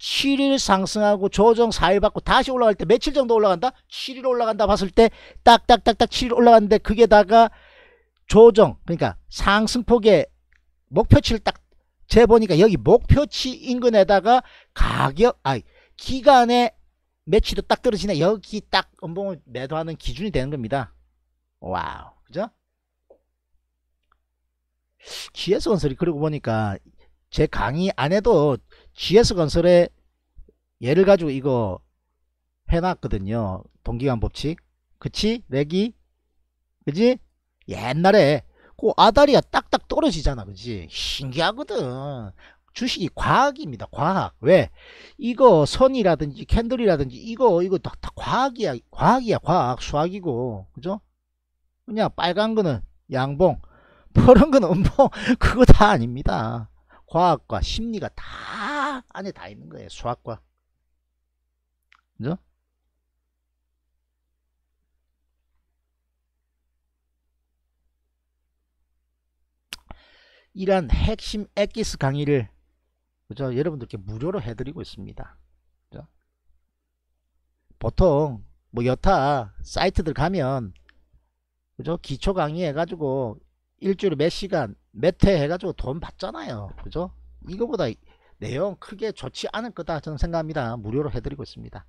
7일 상승하고 조정 4일 받고 다시 올라갈 때 며칠 정도 올라간다? 7일 올라간다 봤을 때 딱딱딱딱 7일 올라갔는데 그게다가 조정 그러니까 상승폭의 목표치를 딱 재보니까 여기 목표치 인근에다가 가격 아니 기간에 매치도 딱 떨어지네 여기 딱엄봉을 매도하는 기준이 되는 겁니다 와우 그죠? 기회건설이 그러고 보니까 제 강의 안 해도 g s 건설에 예를 가지고 이거 해놨거든요. 동기간 법칙. 그치? 내기? 그지? 옛날에 그 아다리가 딱딱 떨어지잖아. 그지? 신기하거든. 주식이 과학입니다. 과학. 왜? 이거 선이라든지 캔들이라든지 이거 이거 다, 다 과학이야. 과학이야. 과학. 수학이고. 그죠? 그냥 빨간 거는 양봉, (laughs) 푸른 거는 음봉. 그거 다 아닙니다. 과학과 심리가 다 안에 다 있는 거예요. 수학과. 그죠? 이런 핵심 엑기스 강의를 그죠? 여러분들께 무료로 해드리고 있습니다. 그죠? 보통 뭐 여타 사이트들 가면 그죠? 기초 강의 해가지고 일주일에 몇 시간 몇 회 해가지고 돈 받잖아요. 그죠? 이거보다 내용 크게 좋지 않을 거다 저는 생각합니다 무료로 해드리고 있습니다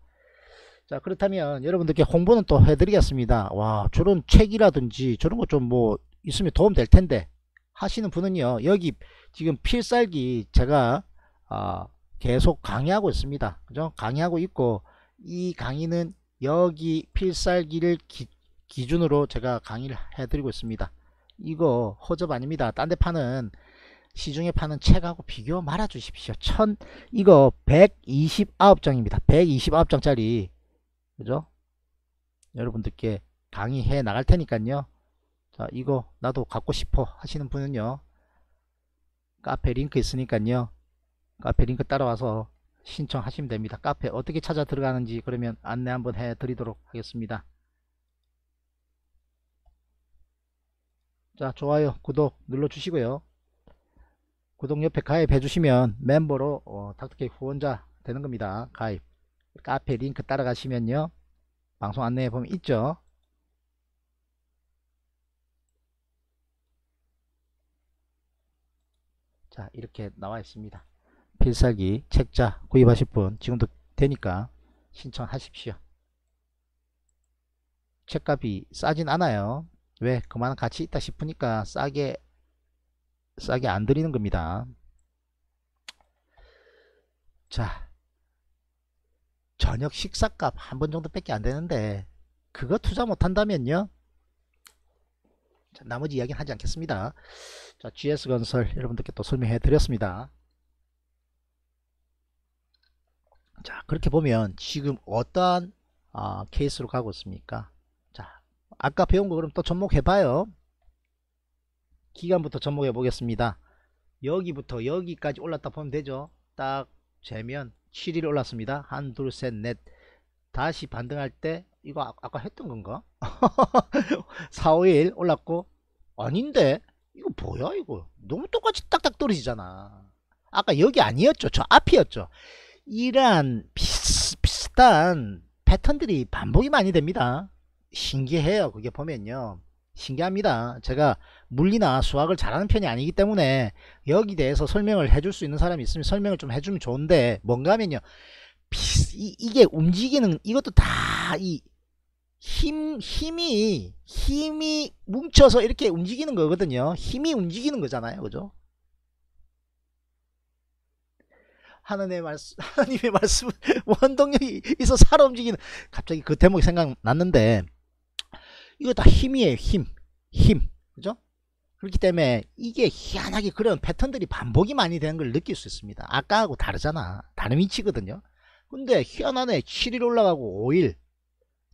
자 그렇다면 여러분들께 홍보는 또 해드리겠습니다 와 저런 책이라든지 저런 거좀뭐 있으면 도움 될 텐데 하시는 분은요 여기 지금 필살기 제가 어, 계속 강의하고 있습니다 그죠 강의하고 있고 이 강의는 여기 필살기를 기, 기준으로 제가 강의를 해드리고 있습니다 이거 허접 아닙니다 딴 데 파는 시중에 파는 책하고 비교 말아 주십시오. 천 이거 129장입니다. 129장짜리 그죠? 여러분들께 강의해 나갈 테니까요. 자, 이거 나도 갖고 싶어 하시는 분은요. 카페 링크 있으니까요. 카페 링크 따라와서 신청하시면 됩니다. 카페 어떻게 찾아 들어가는지 그러면 안내 한번 해 드리도록 하겠습니다. 자, 좋아요, 구독 눌러주시고요. 구독 옆에 가입해 주시면 멤버로 어, 닥터케이 후원자 되는 겁니다 가입 카페 링크 따라가시면요 방송 안내에 보면 있죠 자 이렇게 나와 있습니다 필살기 책자 구입하실 분 지금도 되니까 신청하십시오 책값이 싸진 않아요 왜 그만 가치 있다 싶으니까 싸게 싸게 안 드리는 겁니다. 자, 저녁 식사값 한 번 정도밖에 안 되는데 그거 투자 못한다면요. 자, 나머지 이야기는 하지 않겠습니다. 자, GS건설 여러분들께 또 설명해 드렸습니다. 자, 그렇게 보면 지금 어떠한 아, 케이스로 가고 있습니까? 자, 아까 배운 거 그럼 또 접목해 봐요. 기간부터 접목해 보겠습니다. 여기부터 여기까지 올랐다 보면 되죠. 딱 재면 7일 올랐습니다. 한, 둘, 셋, 넷. 다시 반등할 때 이거 아, 까 했던 건가? 4, (laughs) 5일 올랐고 아닌데 이거 뭐야 이거 너무 똑같이 딱딱 떨어지잖아 아까 여기 아니었죠 저 앞이었죠 이러한 비슷, 비슷한 패턴들이 반복이 많이 됩니다 신기해요 그게 보면요 신기합니다. 제가 물리나 수학을 잘하는 편이 아니기 때문에 여기 대해서 설명을 해줄 수 있는 사람이 있으면 설명을 좀 해주면 좋은데 뭔가 하면요. 이게 움직이는 이것도 다 이 힘, 힘이, 힘이 뭉쳐서 이렇게 움직이는 거거든요. 힘이 움직이는 거잖아요. 그죠? 하나님의 말씀, (laughs) 하나님의 말씀 원동력이 있어 살아 움직이는, 갑자기 그 대목이 생각났는데, 이거 다 힘이에요 힘힘 그죠 그렇기 때문에 이게 희한하게 그런 패턴들이 반복이 많이 되는 걸 느낄 수 있습니다 아까하고 다르잖아 다른 위치거든요 근데 희한하네 7일 올라가고 5일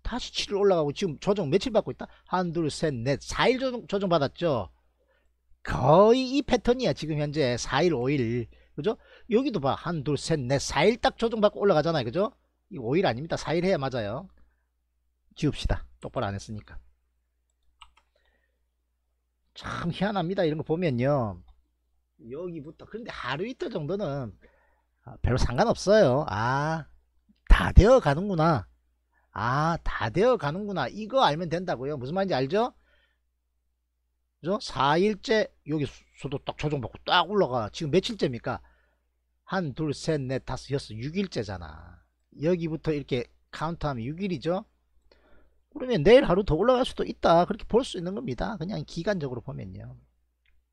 다시 7일 올라가고 지금 조정 며칠 받고 있다 한둘셋넷 4일 조정, 조정 받았죠 거의 이 패턴이야 지금 현재 4일 5일 그죠 여기도 봐한둘셋넷 4일 딱 조정 받고 올라가잖아요 그죠 이 5일 아닙니다 4일 해야 맞아요 지웁시다 똑바로 안 했으니까 참 희한합니다. 이런 거 보면요. 여기부터 그런데 하루 이틀 정도는 아, 별로 상관없어요. 아, 다 되어 가는구나. 아, 다 되어 가는구나. 이거 알면 된다고요. 무슨 말인지 알죠? 그죠? 4일째 여기 수도 딱 조정받고 딱 올라가. 지금 며칠째입니까? 한, 둘, 셋, 넷, 다섯, 여섯, 6일째잖아. 여기부터 이렇게 카운트하면 6일이죠? 그러면 내일 하루 더 올라갈 수도 있다 그렇게 볼 수 있는 겁니다 그냥 기간적으로 보면요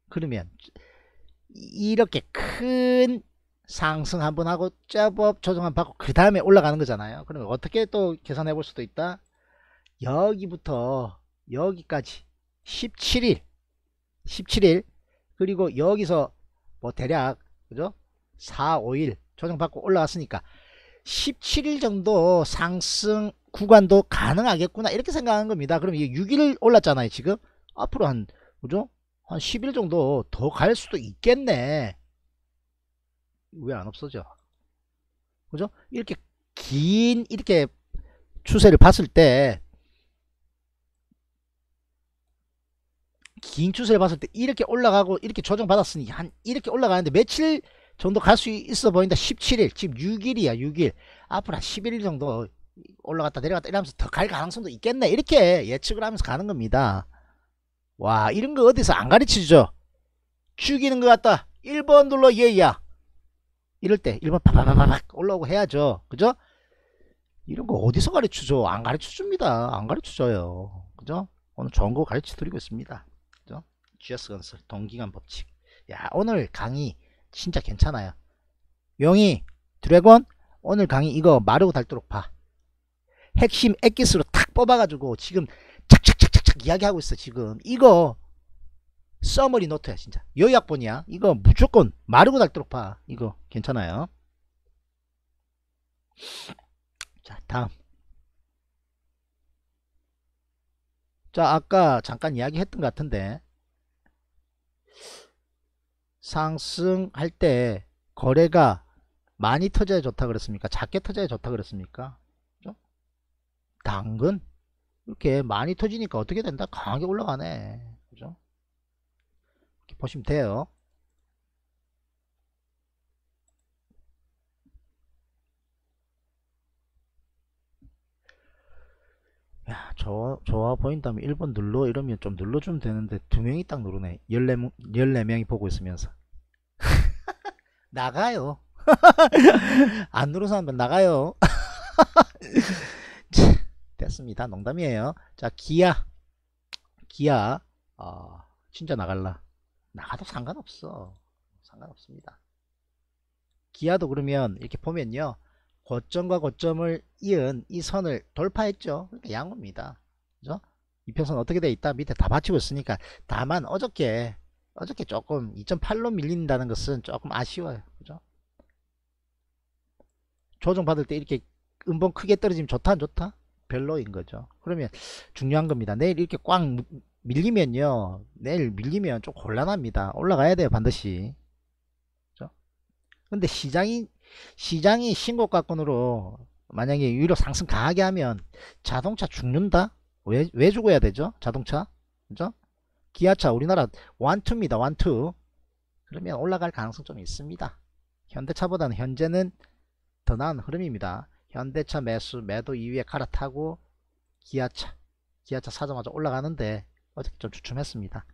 그러면 이렇게 큰 상승 한번 하고 짜법 조정 한번 받고 그 다음에 올라가는 거잖아요 그러면 어떻게 또 계산해 볼 수도 있다 여기부터 여기까지 17일 17일 그리고 여기서 뭐 대략 그죠 4 5일 조정받고 올라왔으니까 17일 정도 상승 구간도 가능하겠구나 이렇게 생각하는 겁니다. 그럼 이게 6일 올랐잖아요 지금 앞으로 한 그죠? 한 10일 정도 더 갈 수도 있겠네. 왜 안 없어져? 그죠? 이렇게 긴 이렇게 추세를 봤을 때 긴 추세를 봤을 때 이렇게 올라가고 이렇게 조정 받았으니 한 이렇게 올라가는데 며칠 정도 갈 수 있어 보인다 17일 지금 6일이야 6일 앞으로 한 11일 정도 올라갔다 내려갔다 이러면서 더 갈 가능성도 있겠네 이렇게 예측을 하면서 가는 겁니다 와 이런 거 어디서 안 가르치죠 죽이는 것 같다 1번 눌러 예야 이럴 때 1번 바바바박 올라오고 해야죠 그죠 이런 거 어디서 가르쳐줘안 가르쳐 줍니다 안 가르쳐 줘요 그죠 오늘 좋은 거 가르쳐 드리고 있습니다 그죠 GS 건설 동기간 법칙 야 오늘 강의 진짜 괜찮아요 용이 드래곤 오늘 강의 이거 마르고 닳도록 봐 핵심 액기스로 탁 뽑아가지고 지금 착착착착착 이야기하고 있어 지금 이거 써머리 노트야 진짜 요약본이야 이거 무조건 마르고 닳도록 봐 이거 괜찮아요 자 다음 자 아까 잠깐 이야기했던 것 같은데 상승할 때 거래가 많이 터져야 좋다 그랬습니까? 작게 터져야 좋다 그랬습니까? 그죠? 당근 이렇게 많이 터지니까 어떻게 된다? 강하게 올라가네. 그죠? 이렇게 보시면 돼요. 좋아, 좋아 보인다면 1번 눌러 이러면 좀 눌러주면 되는데 두 명이 딱 누르네 14, 14명이 보고 있으면서 (laughs) 나가요 (laughs) 안 누른 사람은 나가요 (laughs) 됐습니다 농담이에요 자 기아 기아 어, 진짜 나갈라 나가도 상관없어 상관없습니다 기아도 그러면 이렇게 보면요 고점과 고점을 이은 이 선을 돌파했죠. 그러니까 양호입니다. 그죠? 이평선 어떻게 돼 있다? 밑에 다 받치고 있으니까 다만 어저께 어저께 조금 2.8로 밀린다는 것은 조금 아쉬워요. 그죠? 조정받을 때 이렇게 음봉 크게 떨어지면 좋다 안 좋다? 별로인 거죠. 그러면 중요한 겁니다. 내일 이렇게 꽉 밀리면요. 내일 밀리면 좀 곤란합니다. 올라가야 돼요. 반드시. 그죠 근데 시장이 시장이 신고가권으로 만약에 위로 상승 강하게 하면 자동차 죽는다? 왜, 왜 죽어야 되죠? 자동차? 그죠? 기아차 우리나라 완투입니다. 완투. 그러면 올라갈 가능성 좀 있습니다. 현대차보다는 현재는 더 나은 흐름입니다. 현대차 매수 매도 2위에 갈아타고 기아차 기아차 사자마자 올라가는데 어저께 좀 주춤했습니다.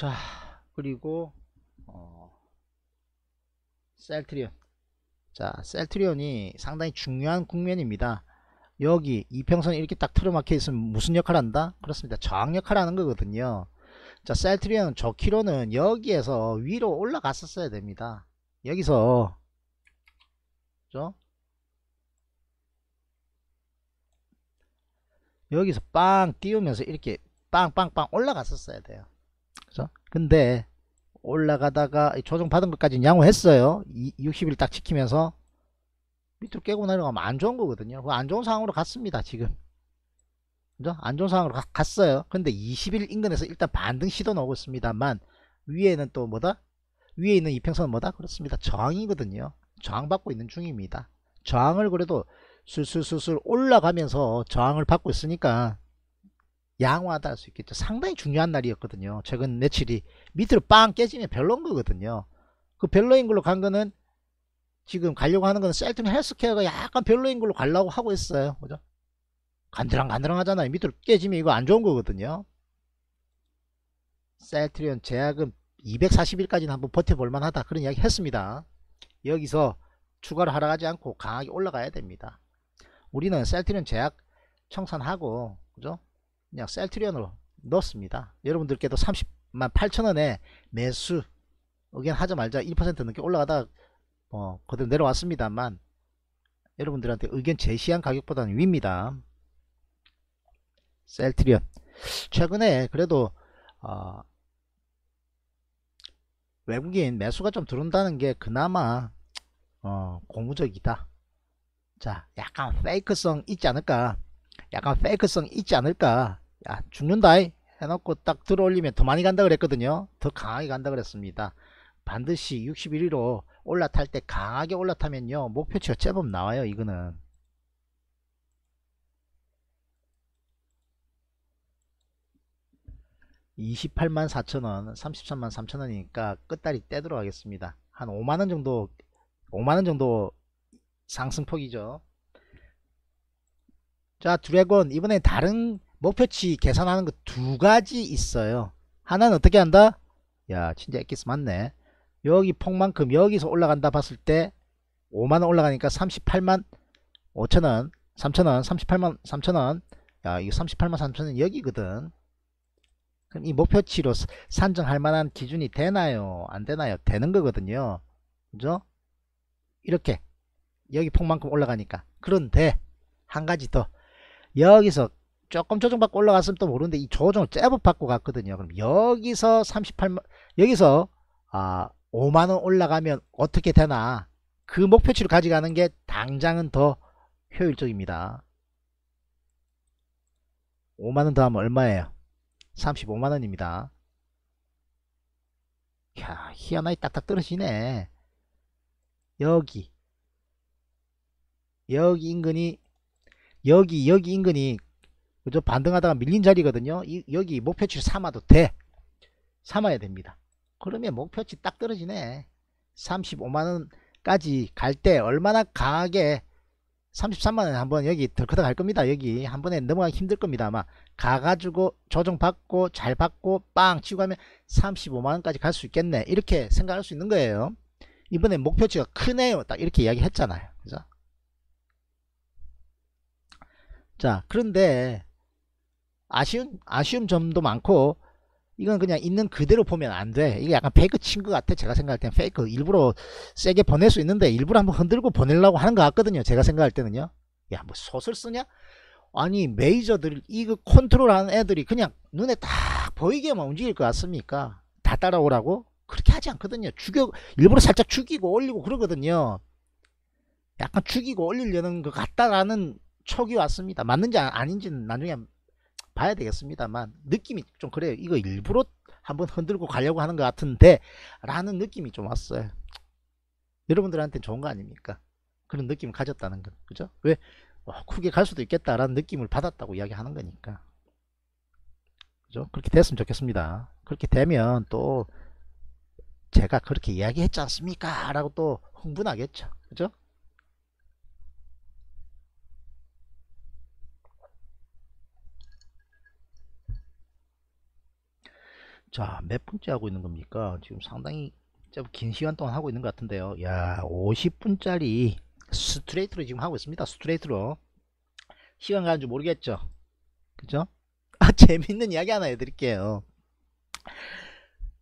자 그리고 어, 셀트리온 자 셀트리온이 상당히 중요한 국면입니다 여기 이평선이 이렇게 딱 틀어막혀 있으면 무슨 역할 을 한다? 그렇습니다 저항 역할 을 하는 거거든요 자 셀트리온 저 키로는 여기에서 위로 올라갔었어야 됩니다 여기서 그죠? 여기서 빵 띄우면서 이렇게 빵 빵 빵 올라갔었어야 돼요 그래서 근데 올라가다가 조정받은 것까지는 양호했어요 60일 딱 지키면서 밑으로 깨고 내려가면 안 좋은 거거든요 그안 좋은 상황으로 갔습니다 지금 그죠? 안 좋은 상황으로 가, 갔어요 근데 20일 인근에서 일단 반등 시도 나오고 있습니다만 위에는 또 뭐다? 위에 있는 이평선은 뭐다? 그렇습니다 저항이거든요 저항받고 있는 중입니다 저항을 그래도 술술술술 올라가면서 저항을 받고 있으니까 양호하다 할 수 있겠죠. 상당히 중요한 날이었거든요. 최근 며칠이 밑으로 빵 깨지면 별로인 거거든요. 그 별로인 걸로 간 거는 지금 가려고 하는 거는 셀튼 헬스케어가 약간 별로인 걸로 가려고 하고 있어요. 그죠? 간드랑간드랑 하잖아요. 밑으로 깨지면 이거 안 좋은 거거든요. 셀트리온 제약은 240일까지는 한번 버텨볼 만하다. 그런 이야기 했습니다. 여기서 추가로 하락하지 않고 강하게 올라가야 됩니다. 우리는 셀트리온 제약 청산하고, 그죠? 그냥 셀트리온으로 넣습니다. 여러분들께도 30만 8천원에 매수 의견 하자 말자 1% 넘게 올라가다가 어, 그대로 내려왔습니다만 여러분들한테 의견 제시한 가격보다는 위입니다. 셀트리온 최근에 그래도 어, 외국인 매수가 좀 들어온다는 게 그나마 어, 고무적이다. 자, 약간 페이크성 있지 않을까? 약간 페이크성 있지 않을까? 야 죽는다이 해놓고 딱 들어올리면 더 많이 간다 그랬거든요 더 강하게 간다 그랬습니다 반드시 61위로 올라탈 때 강하게 올라타면요 목표치가 제법 나와요 이거는 2 8팔만사천원 33만3천원이니까 끝다리 떼도록 하겠습니다. 한 5만원 정도, 5만원 정도 상승폭이죠. 자, 드래곤, 이번에 다른 목표치 계산하는 거 두 가지 있어요 하나는 어떻게 한다 야 진짜 엑기스 맞네 여기 폭만큼 여기서 올라간다 봤을 때 5만원 올라가니까 38만 5천원 3천원 38만 3천원 야 이거 38만 3천원 여기거든 그럼 이 목표치로 산정할 만한 기준이 되나요 안 되나요 되는 거거든요 그죠 이렇게 여기 폭만큼 올라가니까 그런데 한 가지 더 여기서 조금 조정받고 올라갔으면 또 모르는데 이 조정을 제법 받고 갔거든요. 그럼 여기서 38만 여기서 아 5만원 올라가면 어떻게 되나 그 목표치를 가져가는 게 당장은 더 효율적입니다. 5만원 더 하면 얼마예요? 35만원입니다. 이야 희한하게 딱딱 떨어지네. 여기 여기 인근이 여기 여기 인근이 그죠? 반등하다가 밀린 자리거든요. 이, 여기 목표치 를 삼아도 돼. 삼아야 됩니다. 그러면 목표치 딱 떨어지네. 35만원까지 갈 때 얼마나 강하게 33만원 에 한번 여기 덜커덕 갈 겁니다. 여기 한 번에 넘어가기 힘들 겁니다. 아마 가가지고 조정받고 잘 받고 빵 치고 하면 35만원까지 갈 수 있겠네. 이렇게 생각할 수 있는 거예요. 이번에 목표치가 크네요. 딱 이렇게 이야기 했잖아요. 그죠? 자, 그런데 아쉬운 아쉬운 점도 많고 이건 그냥 있는 그대로 보면 안 돼. 이게 약간 페이크 친 것 같아. 제가 생각할 땐 페이크. 일부러 세게 보낼 수 있는데 일부러 한번 흔들고 보내려고 하는 것 같거든요. 제가 생각할 때는요. 야, 뭐 소설 쓰냐? 아니, 메이저들, 이거 그 컨트롤 하는 애들이 그냥 눈에 딱 보이게만 움직일 것 같습니까? 다 따라오라고? 그렇게 하지 않거든요. 죽여, 일부러 살짝 죽이고 올리고 그러거든요. 약간 죽이고 올리려는 것 같다라는 촉이 왔습니다. 맞는지 아, 아닌지는 나중에 봐야 되겠습니다만 느낌이 좀 그래요 이거 일부러 한번 흔들고 가려고 하는 것 같은데 라는 느낌이 좀 왔어요 여러분들한테 좋은 거 아닙니까 그런 느낌을 가졌다는 거 그죠 왜 와, 어, 크게 갈 수도 있겠다라는 느낌을 받았다고 이야기하는 거니까 그죠 그렇게 됐으면 좋겠습니다 그렇게 되면 또 제가 그렇게 이야기했지 않습니까 라고 또 흥분하겠죠 그죠 자, 몇 분째 하고 있는 겁니까? 지금 상당히 좀긴 시간 동안 하고 있는 것 같은데요. 야, 50분짜리 스트레이트로 지금 하고 있습니다. 스트레이트로. 시간 가는 줄 모르겠죠? 그죠? (laughs) 아, 재밌는 이야기 하나 해드릴게요.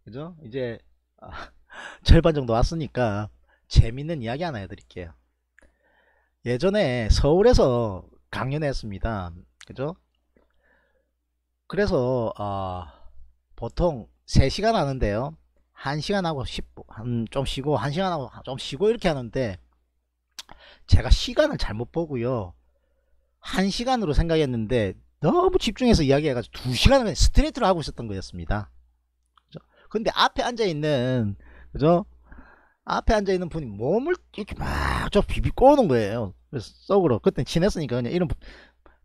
그죠? 이제, 아, (laughs) 절반 정도 왔으니까, 재밌는 이야기 하나 해드릴게요. 예전에 서울에서 강연했습니다. 그죠? 그래서, 아, 보통 3시간 하는데요 1시간 하고 10분 좀 쉬고 1시간 하고 좀 쉬고 이렇게 하는데 제가 시간을 잘못 보고요 1시간으로 생각했는데 너무 집중해서 이야기해가지고 2시간을 스트레이트로 하고 있었던 거였습니다 그죠? 근데 앞에 앉아있는 그죠 앞에 앉아있는 분이 몸을 이렇게 막 저 비비꼬 는 거예요 그래서 썩으로 그땐 친했으니까 그냥 이런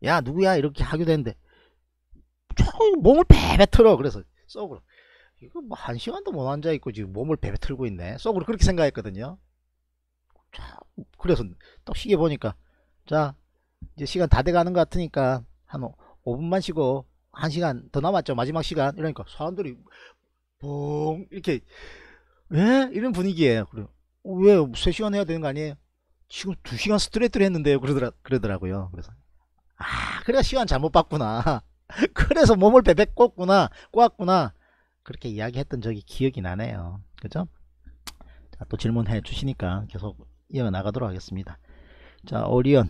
야 누구야 이렇게 하기도 했는데 몸을 베베 틀어 그래서 서브로 이거 뭐 한 시간도 못 앉아있고 지금 몸을 배베 틀고 있네 서브로 그렇게 생각했거든요 자, 그래서 딱 시계 보니까 자 이제 시간 다 돼가는 것 같으니까 한 5분만 쉬고 한시간더 남았죠 마지막 시간 이러니까 사람들이 봉 이렇게 예? 왜? 이런 분위기에 그래. 왜 3시간 해야 되는 거 아니에요? 지금 2시간 스트레이트를 했는데요 그러더라, 그러더라고요 그래서 아 그래야 시간 잘못 봤구나 (laughs) 그래서 몸을 베베꼬구나 꼬았구나 그렇게 이야기했던 적이 기억이 나네요 그죠 또 질문해 주시니까 계속 이어나가도록 하겠습니다 자 오리온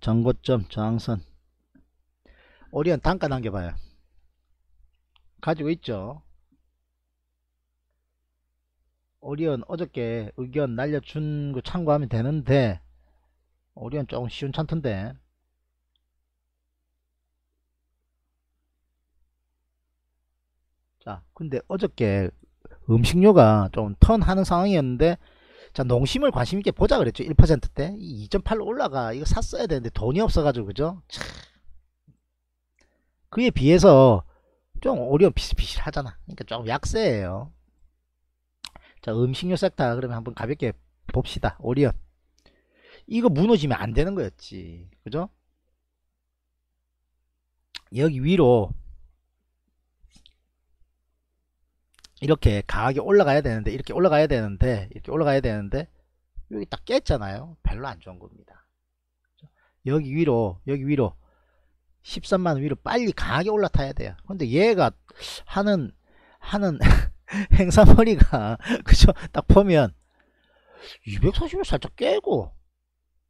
전고점 저항선 오리온 단가 남겨봐요 가지고 있죠 오리온 어저께 의견 날려준 거 참고하면 되는데 오리온 조금 쉬운 찬인데 자, 근데 어저께 음식료가 좀 턴하는 상황이었는데 자, 농심을 관심 있게 보자 그랬죠. 1%대. 2.8로 올라가. 이거 샀어야 되는데 돈이 없어 가지고 그죠? 그에 비해서 좀 오히려 비실비실하잖아. 그러니까 좀 약세예요. 자, 음식료 섹터 그러면 한번 가볍게 봅시다. 오리온. 이거 무너지면 안 되는 거였지. 그죠? 여기 위로 이렇게 강하게 올라가야 되는데 이렇게 올라가야 되는데 이렇게 올라가야 되는데 여기 딱 깼잖아요 별로 안 좋은 겁니다 그렇죠? 여기 위로 여기 위로 13만 위로 빨리 강하게 올라타야 돼요 근데 얘가 하는 하는 (laughs) 행사머리가 (laughs) 그죠 딱 보면 240을 살짝 깨고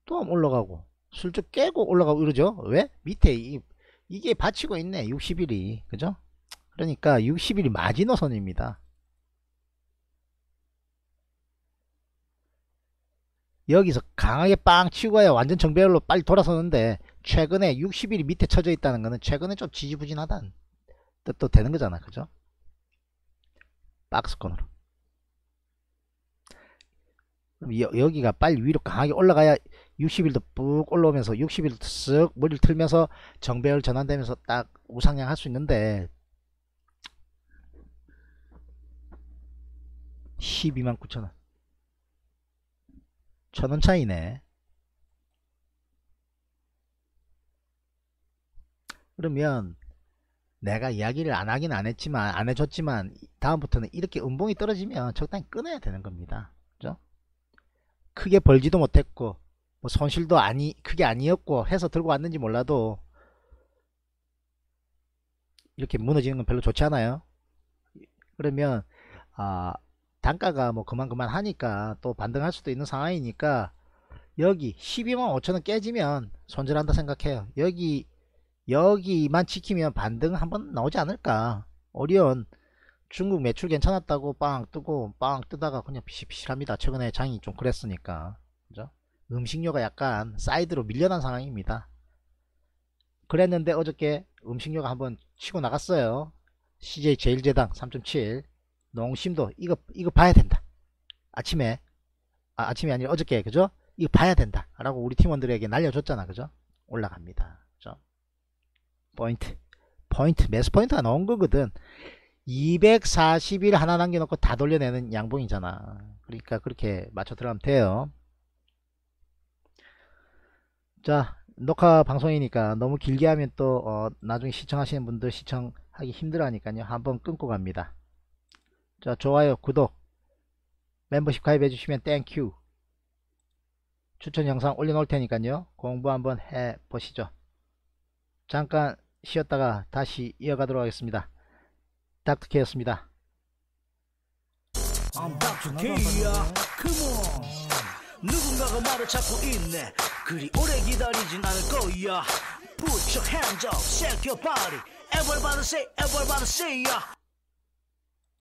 또 올라가고 슬쩍 깨고 올라가고 이러죠 왜 밑에 이, 이게 받치고 있네 60일이 그죠 그러니까 60일이 마지노선입니다. 여기서 강하게 빵 치고 가야 완전 정배열로 빨리 돌아서는데 최근에 60일이 밑에 쳐져 있다는 것은 최근에 좀 지지부진하다는 뜻도 되는 거잖아 그죠 박스권으로 그럼 여, 기가 빨리 위로 강하게 올라가야 60일도 뿍 올라오면서 60일도 쓱 머리를 틀면서 정배열 전환되면서 딱 우상향 할 수 있는데 12만 9천원 천원 차이네 그러면 내가 이야기를 안 하긴 안 했지만 안 해줬지만 다음부터는 이렇게 음봉이 떨어지면 적당히 끊어야 되는 겁니다 그죠? 크게 벌지도 못했고 뭐 손실도 아니 크게 아니었고 해서 들고 왔는지 몰라도 이렇게 무너지는 건 별로 좋지 않아요 그러면 아 단가가 뭐 그만 그만 하니까 또 반등할 수도 있는 상황이니까 여기 12만 5천원 깨지면 손절한다 생각해요 여기 여기만 지키면 반등 한번 나오지 않을까 오리온 중국 매출 괜찮았다고 빵 뜨고 빵 뜨다가 그냥 비실비실합니다 최근에 장이 좀 그랬으니까 그죠? 음식료가 약간 사이드로 밀려난 상황입니다 그랬는데 어저께 음식료가 한번 치고 나갔어요 CJ 제일제당 3.7 농심도 이거 이거 봐야 된다. 아침에 아, 아침이 아니라 어저께 그죠? 이거 봐야 된다. 라고 우리 팀원들에게 날려줬잖아. 그죠? 올라갑니다. 그죠? 포인트 포인트 매수 포인트가 나온 거거든. 240일 하나 남겨놓고 다 돌려내는 양봉이잖아. 그러니까 그렇게 맞춰 들어가면 돼요. 자 녹화 방송이니까 너무 길게 하면 또 어, 나중에 시청하시는 분들 시청하기 힘들어 하니까요. 한번 끊고 갑니다. 자 좋아요 구독 멤버십 가입해주시면 땡큐 추천 영상 올려놓을 테니까요 공부 한번 해보시죠 잠깐 쉬었다가 다시 이어가도록 하겠습니다 닥터케였습니다 누군가가 말을 찾고 있네 그리 오래 기다리진 않을 거야 Put your hands up, shake your body Everybody say, everybody say yeah.